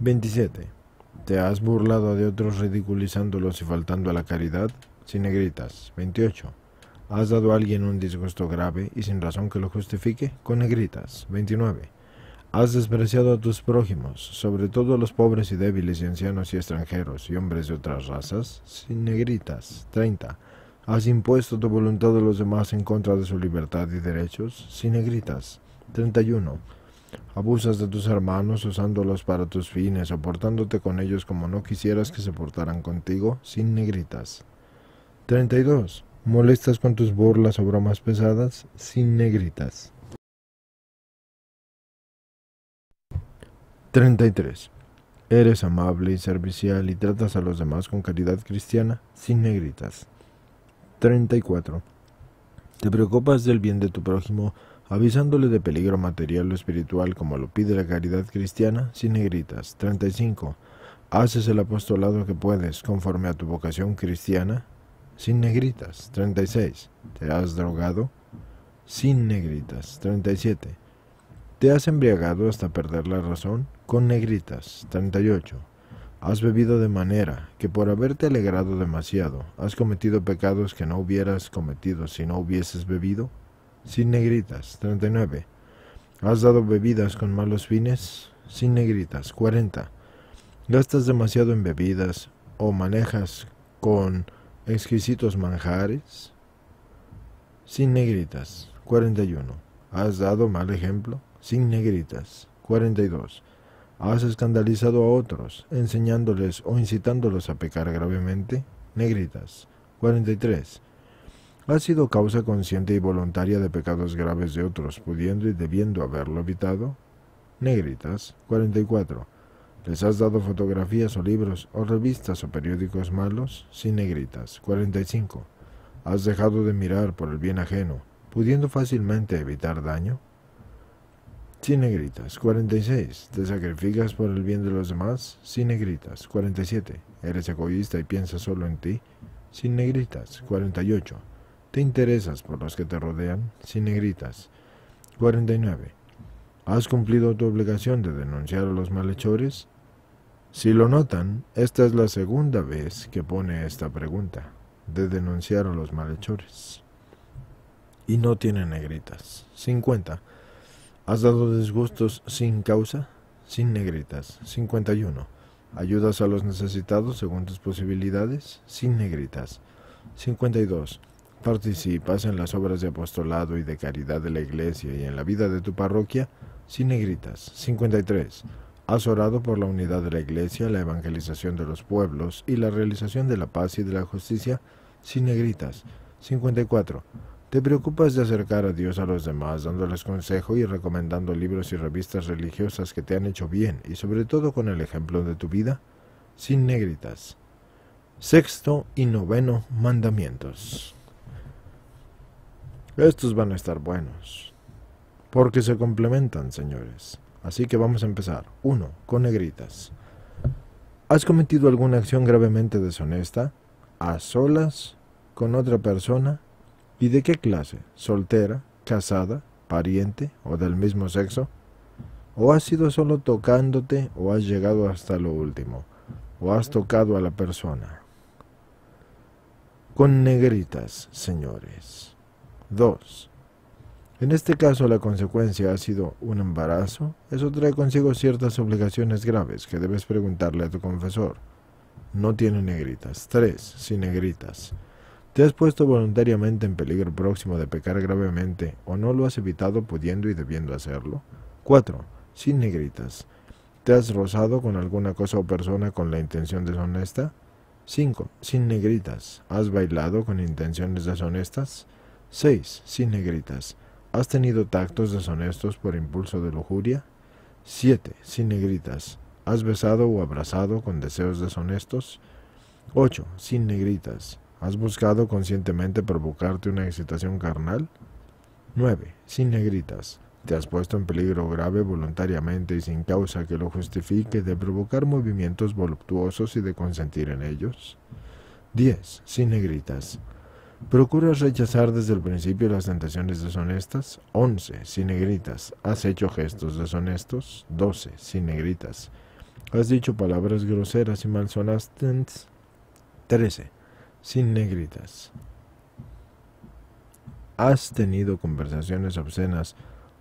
27. ¿Te has burlado de otros ridiculizándolos y faltando a la caridad? Sin negritas. 28. ¿Has dado a alguien un disgusto grave y sin razón que lo justifique? Con negritas. 29. Has despreciado a tus prójimos, sobre todo a los pobres y débiles y ancianos y extranjeros y hombres de otras razas, sin negritas. 30. Has impuesto tu voluntad a los demás en contra de su libertad y derechos, sin negritas. 31. Abusas de tus hermanos usándolos para tus fines o con ellos como no quisieras que se portaran contigo sin negritas. 32. Molestas con tus burlas o bromas pesadas sin negritas. 33. Eres amable y servicial y tratas a los demás con caridad cristiana sin negritas. 34. Te preocupas del bien de tu prójimo avisándole de peligro material o espiritual como lo pide la caridad cristiana, sin negritas. 35. Haces el apostolado que puedes conforme a tu vocación cristiana, sin negritas. 36. ¿Te has drogado? Sin negritas. 37. ¿Te has embriagado hasta perder la razón? Con negritas. 38. Has bebido de manera que por haberte alegrado demasiado, has cometido pecados que no hubieras cometido si no hubieses bebido? sin negritas, 39. Has dado bebidas con malos fines, sin negritas, 40. Gastas demasiado en bebidas o manejas con exquisitos manjares, sin negritas, 41. Has dado mal ejemplo, sin negritas, 42. Has escandalizado a otros, enseñándoles o incitándolos a pecar gravemente, negritas, 43 ¿Has sido causa consciente y voluntaria de pecados graves de otros, pudiendo y debiendo haberlo evitado? Negritas, 44. ¿Les has dado fotografías o libros o revistas o periódicos malos? Sin negritas, 45. ¿Has dejado de mirar por el bien ajeno, pudiendo fácilmente evitar daño? Sin negritas, 46. ¿Te sacrificas por el bien de los demás? Sin negritas, 47. ¿Eres egoísta y piensas solo en ti? Sin negritas, 48. Te interesas por los que te rodean Sin negritas. 49. ¿Has cumplido tu obligación de denunciar a los malhechores? Si lo notan, esta es la segunda vez que pone esta pregunta, de denunciar a los malhechores. Y no tiene negritas. 50. ¿Has dado disgustos sin causa? Sin negritas. 51. ¿Ayudas a los necesitados según tus posibilidades? Sin negritas. 52. Participas en las obras de apostolado y de caridad de la iglesia y en la vida de tu parroquia. Sin negritas. 53. Has orado por la unidad de la iglesia, la evangelización de los pueblos y la realización de la paz y de la justicia. Sin negritas. 54. Te preocupas de acercar a Dios a los demás, dándoles consejo y recomendando libros y revistas religiosas que te han hecho bien y sobre todo con el ejemplo de tu vida. Sin negritas. Sexto y noveno mandamientos. Estos van a estar buenos. Porque se complementan, señores. Así que vamos a empezar. Uno, Con negritas. ¿Has cometido alguna acción gravemente deshonesta? ¿A solas? ¿Con otra persona? ¿Y de qué clase? ¿Soltera? ¿Casada? ¿Pariente? ¿O del mismo sexo? ¿O has sido solo tocándote o has llegado hasta lo último? ¿O has tocado a la persona? Con negritas, señores. 2. En este caso la consecuencia ha sido un embarazo. Eso trae consigo ciertas obligaciones graves que debes preguntarle a tu confesor. No tiene negritas. 3. Sin negritas. Te has puesto voluntariamente en peligro próximo de pecar gravemente o no lo has evitado pudiendo y debiendo hacerlo. 4. Sin negritas. ¿Te has rozado con alguna cosa o persona con la intención deshonesta? 5. Sin negritas. ¿Has bailado con intenciones deshonestas? 6. Sin negritas. ¿Has tenido tactos deshonestos por impulso de lujuria? 7. Sin negritas. ¿Has besado o abrazado con deseos deshonestos? 8. Sin negritas. ¿Has buscado conscientemente provocarte una excitación carnal? 9. Sin negritas. ¿Te has puesto en peligro grave voluntariamente y sin causa que lo justifique de provocar movimientos voluptuosos y de consentir en ellos? 10. Sin negritas. ¿Procuras rechazar desde el principio las tentaciones deshonestas? 11. Sin negritas. ¿Has hecho gestos deshonestos? 12. Sin negritas. ¿Has dicho palabras groseras y malsonantes? 13. Sin negritas. ¿Has tenido conversaciones obscenas,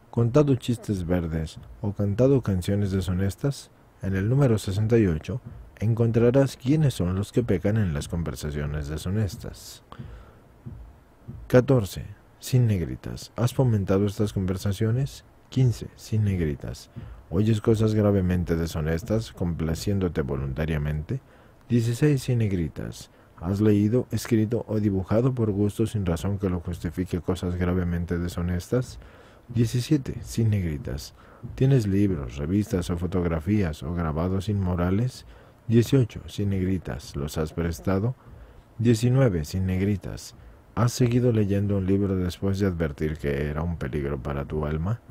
contado chistes verdes o cantado canciones deshonestas? En el número 68 encontrarás quiénes son los que pecan en las conversaciones deshonestas. 14. Sin negritas. ¿Has fomentado estas conversaciones? 15. Sin negritas. ¿Oyes cosas gravemente deshonestas, complaciéndote voluntariamente? 16. Sin negritas. ¿Has leído, escrito o dibujado por gusto sin razón que lo justifique cosas gravemente deshonestas? 17. Sin negritas. ¿Tienes libros, revistas o fotografías o grabados inmorales? 18. Sin negritas. ¿Los has prestado? 19. Sin negritas. ¿Has seguido leyendo un libro después de advertir que era un peligro para tu alma?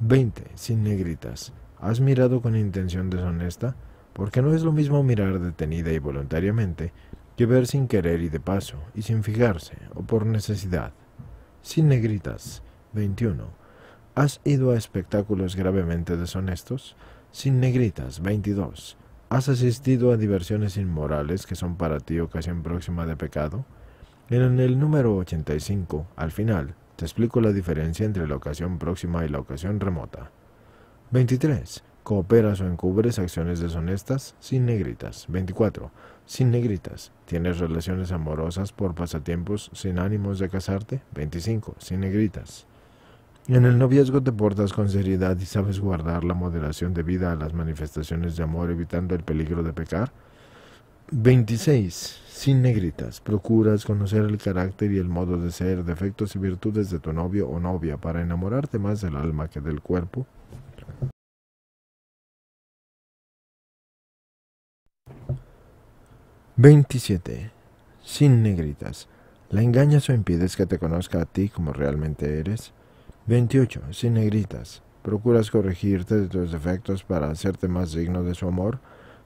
20. Sin negritas. ¿Has mirado con intención deshonesta? Porque no es lo mismo mirar detenida y voluntariamente que ver sin querer y de paso, y sin fijarse, o por necesidad. Sin negritas. 21. ¿Has ido a espectáculos gravemente deshonestos? Sin negritas. 22. ¿Has asistido a diversiones inmorales que son para ti ocasión próxima de pecado? En el número 85, al final, te explico la diferencia entre la ocasión próxima y la ocasión remota. 23. Cooperas o encubres acciones deshonestas sin negritas. 24. Sin negritas. Tienes relaciones amorosas por pasatiempos sin ánimos de casarte. 25. Sin negritas. En el noviazgo te portas con seriedad y sabes guardar la moderación debida a las manifestaciones de amor evitando el peligro de pecar. 26. Sin negritas, procuras conocer el carácter y el modo de ser, defectos y virtudes de tu novio o novia para enamorarte más del alma que del cuerpo. 27. Sin negritas. ¿La engañas o impides que te conozca a ti como realmente eres? 28. Sin negritas. ¿Procuras corregirte de tus defectos para hacerte más digno de su amor?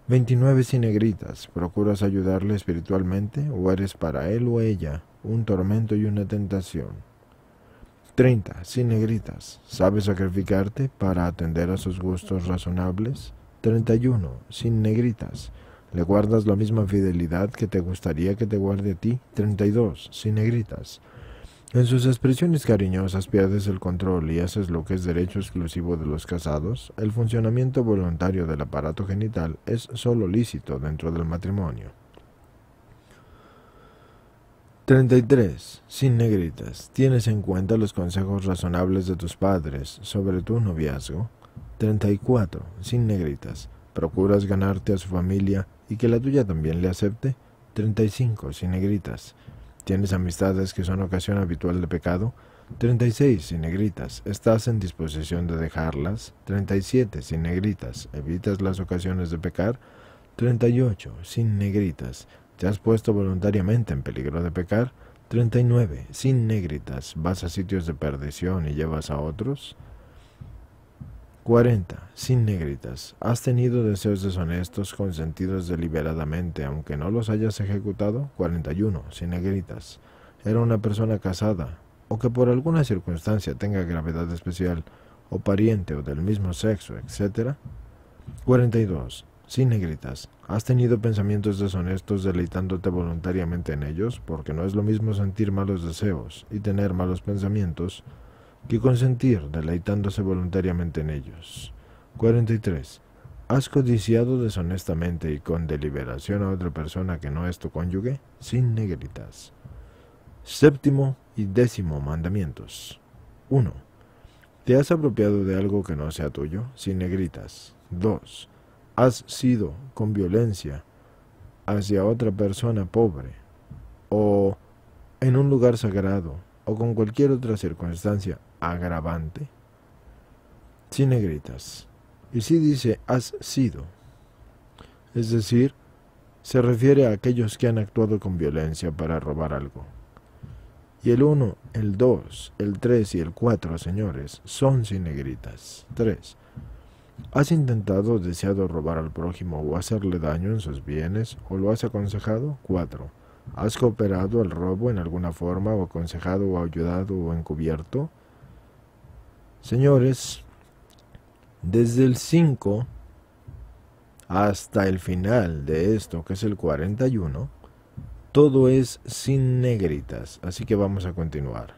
29 negritas, ¿procuras ayudarle espiritualmente o eres para él o ella un tormento y una tentación? 30 negritas, ¿sabes sacrificarte para atender a sus gustos razonables? 31 negritas, ¿le guardas la misma fidelidad que te gustaría que te guarde a ti? 32 negritas... En sus expresiones cariñosas pierdes el control y haces lo que es derecho exclusivo de los casados, el funcionamiento voluntario del aparato genital es solo lícito dentro del matrimonio. 33. Sin negritas. ¿Tienes en cuenta los consejos razonables de tus padres sobre tu noviazgo? 34. Sin negritas. ¿Procuras ganarte a su familia y que la tuya también le acepte? 35. Sin negritas. Tienes amistades que son ocasión habitual de pecado. 36. Sin negritas. Estás en disposición de dejarlas. 37. Sin negritas. Evitas las ocasiones de pecar. 38. Sin negritas. Te has puesto voluntariamente en peligro de pecar. 39. Sin negritas. Vas a sitios de perdición y llevas a otros. 40. Sin negritas. ¿Has tenido deseos deshonestos consentidos deliberadamente aunque no los hayas ejecutado? 41. Sin negritas. Era una persona casada, o que por alguna circunstancia tenga gravedad especial, o pariente o del mismo sexo, etc. 42. Sin negritas. ¿Has tenido pensamientos deshonestos deleitándote voluntariamente en ellos? Porque no es lo mismo sentir malos deseos y tener malos pensamientos que consentir deleitándose voluntariamente en ellos. 43. ¿Has codiciado deshonestamente y con deliberación a otra persona que no es tu cónyuge? Sin negritas. Séptimo y décimo mandamientos. 1. ¿Te has apropiado de algo que no sea tuyo? Sin negritas. 2. ¿Has sido con violencia hacia otra persona pobre o en un lugar sagrado o con cualquier otra circunstancia agravante. Sin negritas. Y si dice has sido, es decir, se refiere a aquellos que han actuado con violencia para robar algo. Y el 1, el 2, el 3 y el 4, señores, son sin negritas. 3. ¿Has intentado o deseado robar al prójimo o hacerle daño en sus bienes o lo has aconsejado? 4. ¿Has cooperado al robo en alguna forma o aconsejado o ayudado o encubierto? Señores, desde el 5 hasta el final de esto, que es el 41, todo es sin negritas, así que vamos a continuar.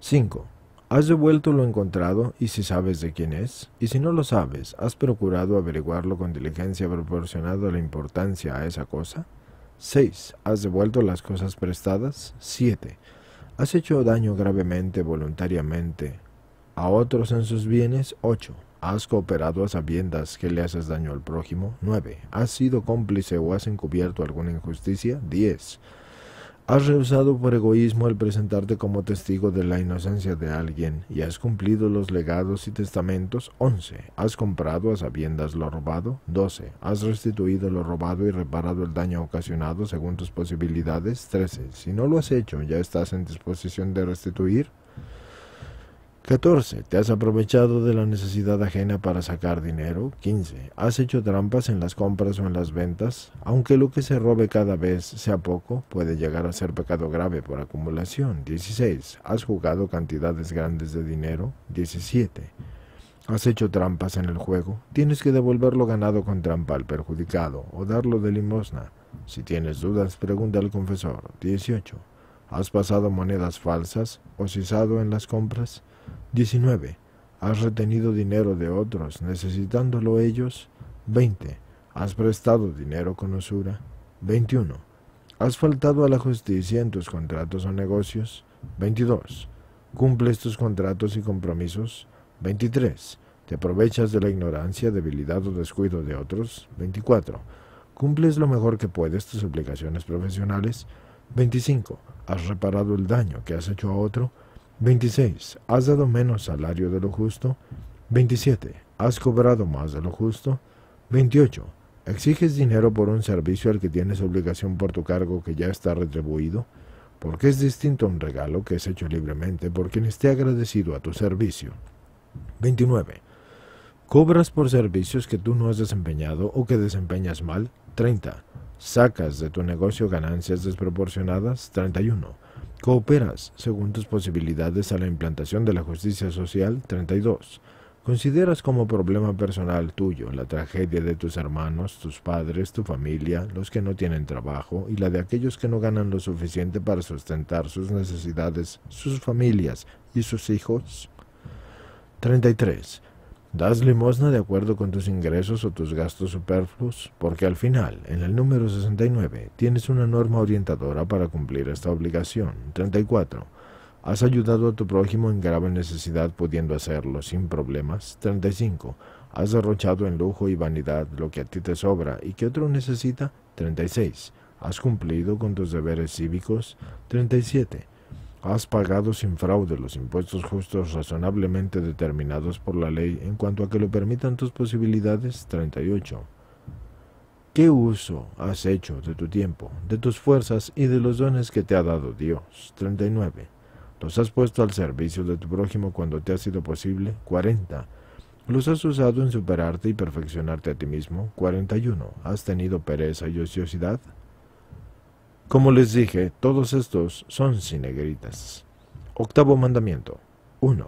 5. Has devuelto lo encontrado y si sabes de quién es, y si no lo sabes, ¿has procurado averiguarlo con diligencia proporcionado la importancia a esa cosa? 6. ¿Has devuelto las cosas prestadas? 7. ¿Has hecho daño gravemente voluntariamente a otros en sus bienes? 8. ¿Has cooperado a sabiendas que le haces daño al prójimo? 9. ¿Has sido cómplice o has encubierto alguna injusticia? 10. Has rehusado por egoísmo el presentarte como testigo de la inocencia de alguien y has cumplido los legados y testamentos 11. Has comprado a sabiendas lo robado 12. Has restituido lo robado y reparado el daño ocasionado según tus posibilidades 13. Si no lo has hecho, ya estás en disposición de restituir 14. Te has aprovechado de la necesidad ajena para sacar dinero. 15. Has hecho trampas en las compras o en las ventas. Aunque lo que se robe cada vez sea poco, puede llegar a ser pecado grave por acumulación. 16. Has jugado cantidades grandes de dinero. 17. Has hecho trampas en el juego. Tienes que devolver lo ganado con trampa al perjudicado o darlo de limosna. Si tienes dudas, pregunta al confesor. 18. ¿Has pasado monedas falsas o cesado en las compras? 19. Has retenido dinero de otros, necesitándolo ellos. 20. Has prestado dinero con usura. 21. Has faltado a la justicia en tus contratos o negocios. 22. Cumples tus contratos y compromisos. 23. Te aprovechas de la ignorancia, debilidad o descuido de otros. 24. Cumples lo mejor que puedes tus obligaciones profesionales. 25. Has reparado el daño que has hecho a otro. 26. Has dado menos salario de lo justo. 27. Has cobrado más de lo justo. 28. Exiges dinero por un servicio al que tienes obligación por tu cargo que ya está retribuido, porque es distinto a un regalo que es hecho libremente por quien esté agradecido a tu servicio. 29. Cobras por servicios que tú no has desempeñado o que desempeñas mal. 30. Sacas de tu negocio ganancias desproporcionadas. 31 Cooperas, según tus posibilidades, a la implantación de la justicia social 32. Consideras como problema personal tuyo la tragedia de tus hermanos, tus padres, tu familia, los que no tienen trabajo y la de aquellos que no ganan lo suficiente para sustentar sus necesidades, sus familias y sus hijos. 33. Das limosna de acuerdo con tus ingresos o tus gastos superfluos, porque al final, en el número 69, tienes una norma orientadora para cumplir esta obligación. 34. Has ayudado a tu prójimo en grave necesidad pudiendo hacerlo sin problemas. 35. Has derrochado en lujo y vanidad lo que a ti te sobra y que otro necesita. 36. Has cumplido con tus deberes cívicos. 37 has pagado sin fraude los impuestos justos razonablemente determinados por la ley en cuanto a que lo permitan tus posibilidades. 38. ¿Qué uso has hecho de tu tiempo, de tus fuerzas y de los dones que te ha dado Dios? 39. ¿Los has puesto al servicio de tu prójimo cuando te ha sido posible? 40. ¿Los has usado en superarte y perfeccionarte a ti mismo? 41. ¿Has tenido pereza y ociosidad? Como les dije, todos estos son sin negritas. Octavo mandamiento. 1.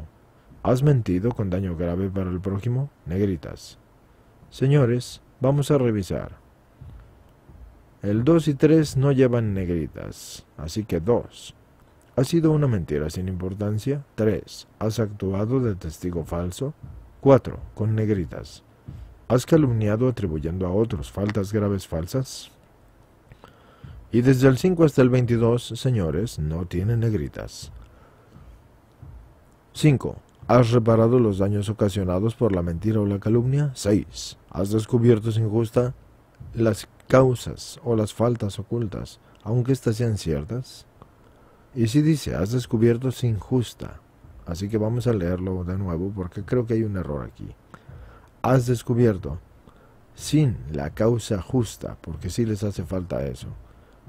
¿Has mentido con daño grave para el prójimo? Negritas. Señores, vamos a revisar. El 2 y 3 no llevan negritas, así que 2. ¿Ha sido una mentira sin importancia? 3. ¿Has actuado de testigo falso? 4. Con negritas. ¿Has calumniado atribuyendo a otros faltas graves falsas? Y desde el 5 hasta el 22, señores, no tiene negritas. 5. ¿Has reparado los daños ocasionados por la mentira o la calumnia? 6. ¿Has descubierto sin justa las causas o las faltas ocultas, aunque éstas sean ciertas? Y si dice, has descubierto sin justa, así que vamos a leerlo de nuevo porque creo que hay un error aquí. Has descubierto sin la causa justa, porque sí les hace falta eso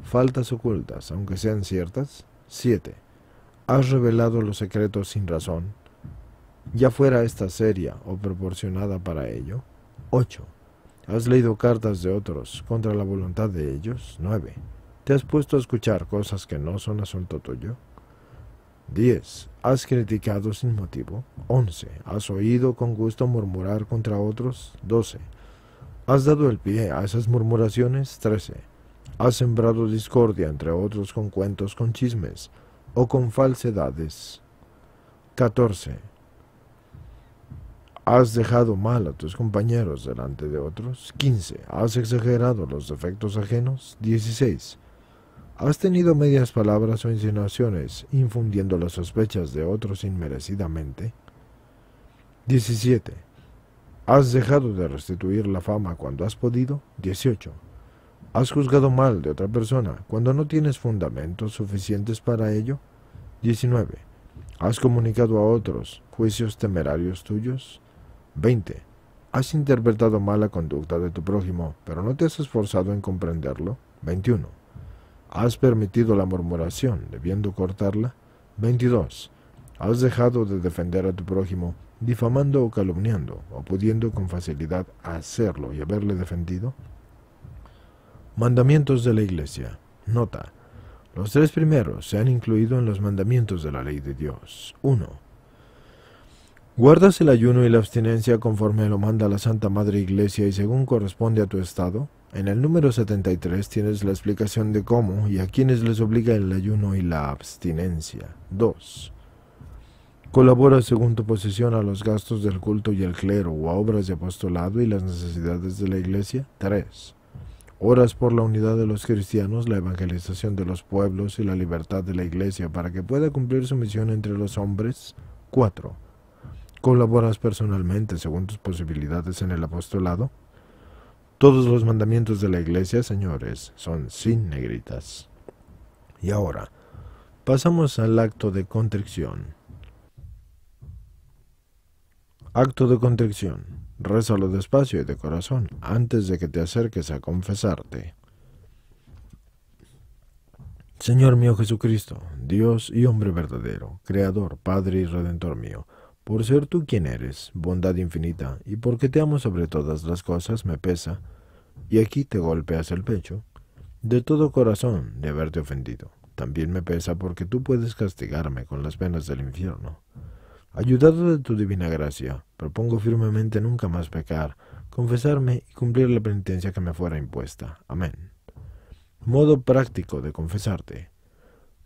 faltas ocultas, aunque sean ciertas. 7. Has revelado los secretos sin razón, ya fuera esta seria o proporcionada para ello. 8. Has leído cartas de otros contra la voluntad de ellos. 9. Te has puesto a escuchar cosas que no son asunto tuyo. 10. Has criticado sin motivo. 11. Has oído con gusto murmurar contra otros. 12. Has dado el pie a esas murmuraciones. 13 ¿Has sembrado discordia entre otros con cuentos, con chismes o con falsedades. 14. Has dejado mal a tus compañeros delante de otros. 15. Has exagerado los defectos ajenos. 16. Has tenido medias palabras o insinuaciones, infundiendo las sospechas de otros inmerecidamente. 17. Has dejado de restituir la fama cuando has podido. 18 ¿Has juzgado mal de otra persona cuando no tienes fundamentos suficientes para ello? 19. ¿Has comunicado a otros juicios temerarios tuyos? 20. ¿Has interpretado mal la conducta de tu prójimo, pero no te has esforzado en comprenderlo? 21. ¿Has permitido la murmuración, debiendo cortarla? 22. ¿Has dejado de defender a tu prójimo, difamando o calumniando, o pudiendo con facilidad hacerlo y haberle defendido? Mandamientos de la Iglesia. Nota. Los tres primeros se han incluido en los mandamientos de la ley de Dios. 1. ¿Guardas el ayuno y la abstinencia conforme lo manda la Santa Madre Iglesia y según corresponde a tu estado? En el número 73 tienes la explicación de cómo y a quienes les obliga el ayuno y la abstinencia. 2. Colabora según tu posición a los gastos del culto y el clero o a obras de apostolado y las necesidades de la iglesia. 3. Oras por la unidad de los cristianos, la evangelización de los pueblos y la libertad de la Iglesia para que pueda cumplir su misión entre los hombres. 4. ¿Colaboras personalmente según tus posibilidades en el apostolado? Todos los mandamientos de la Iglesia, señores, son sin negritas. Y ahora, pasamos al acto de contrición. Acto de contrición. Rézalo despacio y de corazón antes de que te acerques a confesarte. Señor mío Jesucristo, Dios y hombre verdadero, Creador, Padre y Redentor mío, por ser tú quien eres, bondad infinita, y porque te amo sobre todas las cosas, me pesa, y aquí te golpeas el pecho, de todo corazón de haberte ofendido. También me pesa porque tú puedes castigarme con las penas del infierno. Ayudado de tu divina gracia, propongo firmemente nunca más pecar, confesarme y cumplir la penitencia que me fuera impuesta. Amén. Modo práctico de confesarte.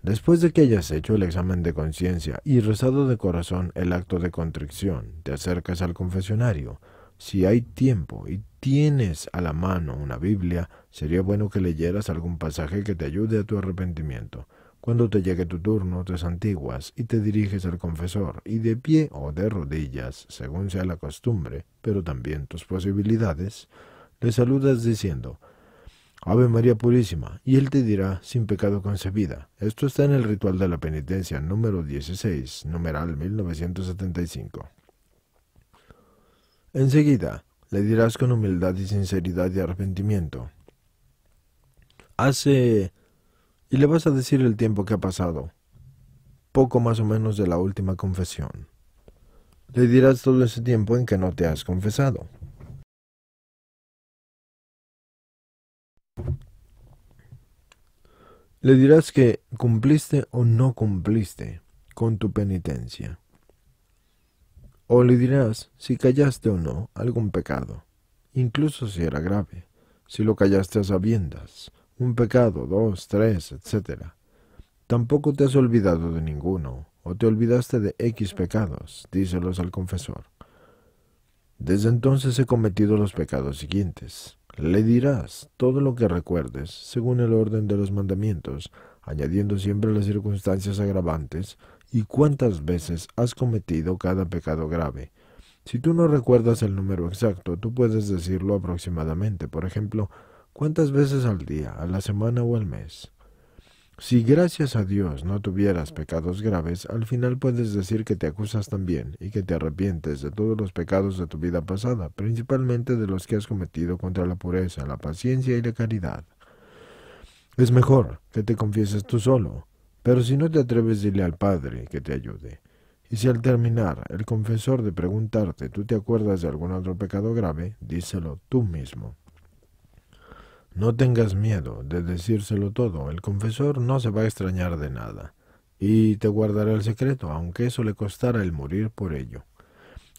Después de que hayas hecho el examen de conciencia y rezado de corazón el acto de contrición, te acercas al confesionario. Si hay tiempo y tienes a la mano una Biblia, sería bueno que leyeras algún pasaje que te ayude a tu arrepentimiento. Cuando te llegue tu turno, te santiguas y te diriges al confesor, y de pie o de rodillas, según sea la costumbre, pero también tus posibilidades, le saludas diciendo Ave María Purísima, y él te dirá sin pecado concebida. Esto está en el ritual de la penitencia número 16, numeral 1975. Enseguida, le dirás con humildad y sinceridad y arrepentimiento. Hace y le vas a decir el tiempo que ha pasado, poco más o menos de la última confesión. Le dirás todo ese tiempo en que no te has confesado. Le dirás que cumpliste o no cumpliste con tu penitencia. O le dirás si callaste o no algún pecado, incluso si era grave, si lo callaste a sabiendas, un pecado, dos, tres, etc. Tampoco te has olvidado de ninguno, o te olvidaste de X pecados, díselos al confesor. Desde entonces he cometido los pecados siguientes. Le dirás todo lo que recuerdes, según el orden de los mandamientos, añadiendo siempre las circunstancias agravantes y cuántas veces has cometido cada pecado grave. Si tú no recuerdas el número exacto, tú puedes decirlo aproximadamente. Por ejemplo, ¿Cuántas veces al día, a la semana o al mes? Si gracias a Dios no tuvieras pecados graves, al final puedes decir que te acusas también y que te arrepientes de todos los pecados de tu vida pasada, principalmente de los que has cometido contra la pureza, la paciencia y la caridad. Es mejor que te confieses tú solo, pero si no te atreves dile al Padre que te ayude. Y si al terminar el confesor de preguntarte tú te acuerdas de algún otro pecado grave, díselo tú mismo. No tengas miedo de decírselo todo. El confesor no se va a extrañar de nada. Y te guardará el secreto, aunque eso le costara el morir por ello.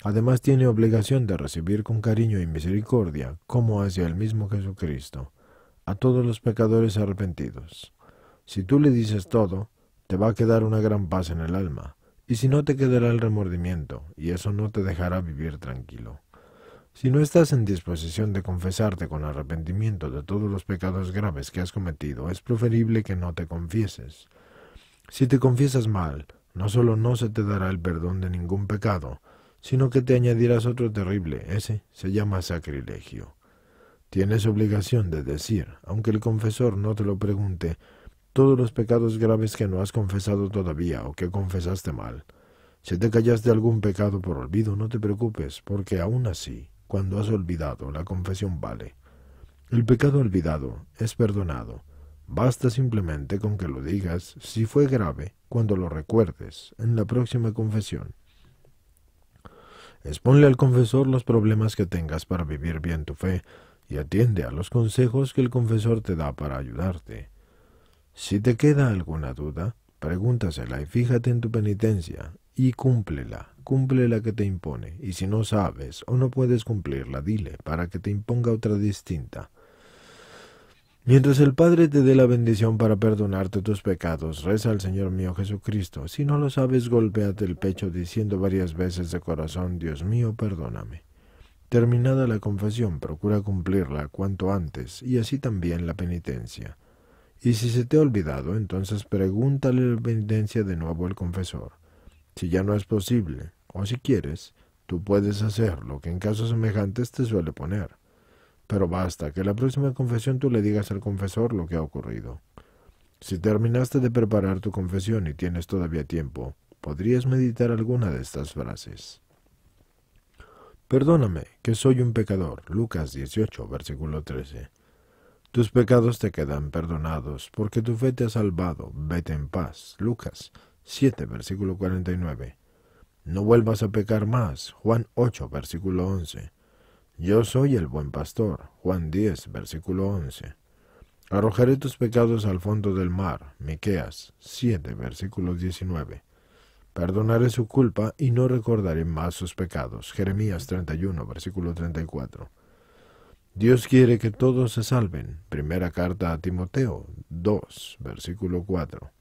Además tiene obligación de recibir con cariño y misericordia, como hacia el mismo Jesucristo, a todos los pecadores arrepentidos. Si tú le dices todo, te va a quedar una gran paz en el alma, y si no te quedará el remordimiento, y eso no te dejará vivir tranquilo. Si no estás en disposición de confesarte con arrepentimiento de todos los pecados graves que has cometido, es preferible que no te confieses. Si te confiesas mal, no solo no se te dará el perdón de ningún pecado, sino que te añadirás otro terrible, ese se llama sacrilegio. Tienes obligación de decir, aunque el confesor no te lo pregunte, todos los pecados graves que no has confesado todavía o que confesaste mal. Si te callaste algún pecado por olvido, no te preocupes, porque aún así cuando has olvidado, la confesión vale. El pecado olvidado es perdonado. Basta simplemente con que lo digas, si fue grave, cuando lo recuerdes, en la próxima confesión. Exponle al confesor los problemas que tengas para vivir bien tu fe y atiende a los consejos que el confesor te da para ayudarte. Si te queda alguna duda, pregúntasela y fíjate en tu penitencia, y cúmplela, cumple la que te impone, y si no sabes o no puedes cumplirla, dile, para que te imponga otra distinta. Mientras el Padre te dé la bendición para perdonarte tus pecados, reza al Señor mío Jesucristo. Si no lo sabes, golpéate el pecho diciendo varias veces de corazón, Dios mío, perdóname. Terminada la confesión, procura cumplirla cuanto antes, y así también la penitencia. Y si se te ha olvidado, entonces pregúntale la penitencia de nuevo al confesor. Si ya no es posible, o si quieres, tú puedes hacer lo que en casos semejantes te suele poner. Pero basta que la próxima confesión tú le digas al confesor lo que ha ocurrido. Si terminaste de preparar tu confesión y tienes todavía tiempo, podrías meditar alguna de estas frases. Perdóname, que soy un pecador. Lucas 18, versículo 13. Tus pecados te quedan perdonados, porque tu fe te ha salvado. Vete en paz. Lucas 7, versículo 49. No vuelvas a pecar más. Juan 8, versículo 11. Yo soy el buen pastor. Juan 10, versículo 11. Arrojaré tus pecados al fondo del mar. Miqueas 7, versículo 19. Perdonaré su culpa y no recordaré más sus pecados. Jeremías 31, versículo 34. Dios quiere que todos se salven. Primera carta a Timoteo 2, versículo 4.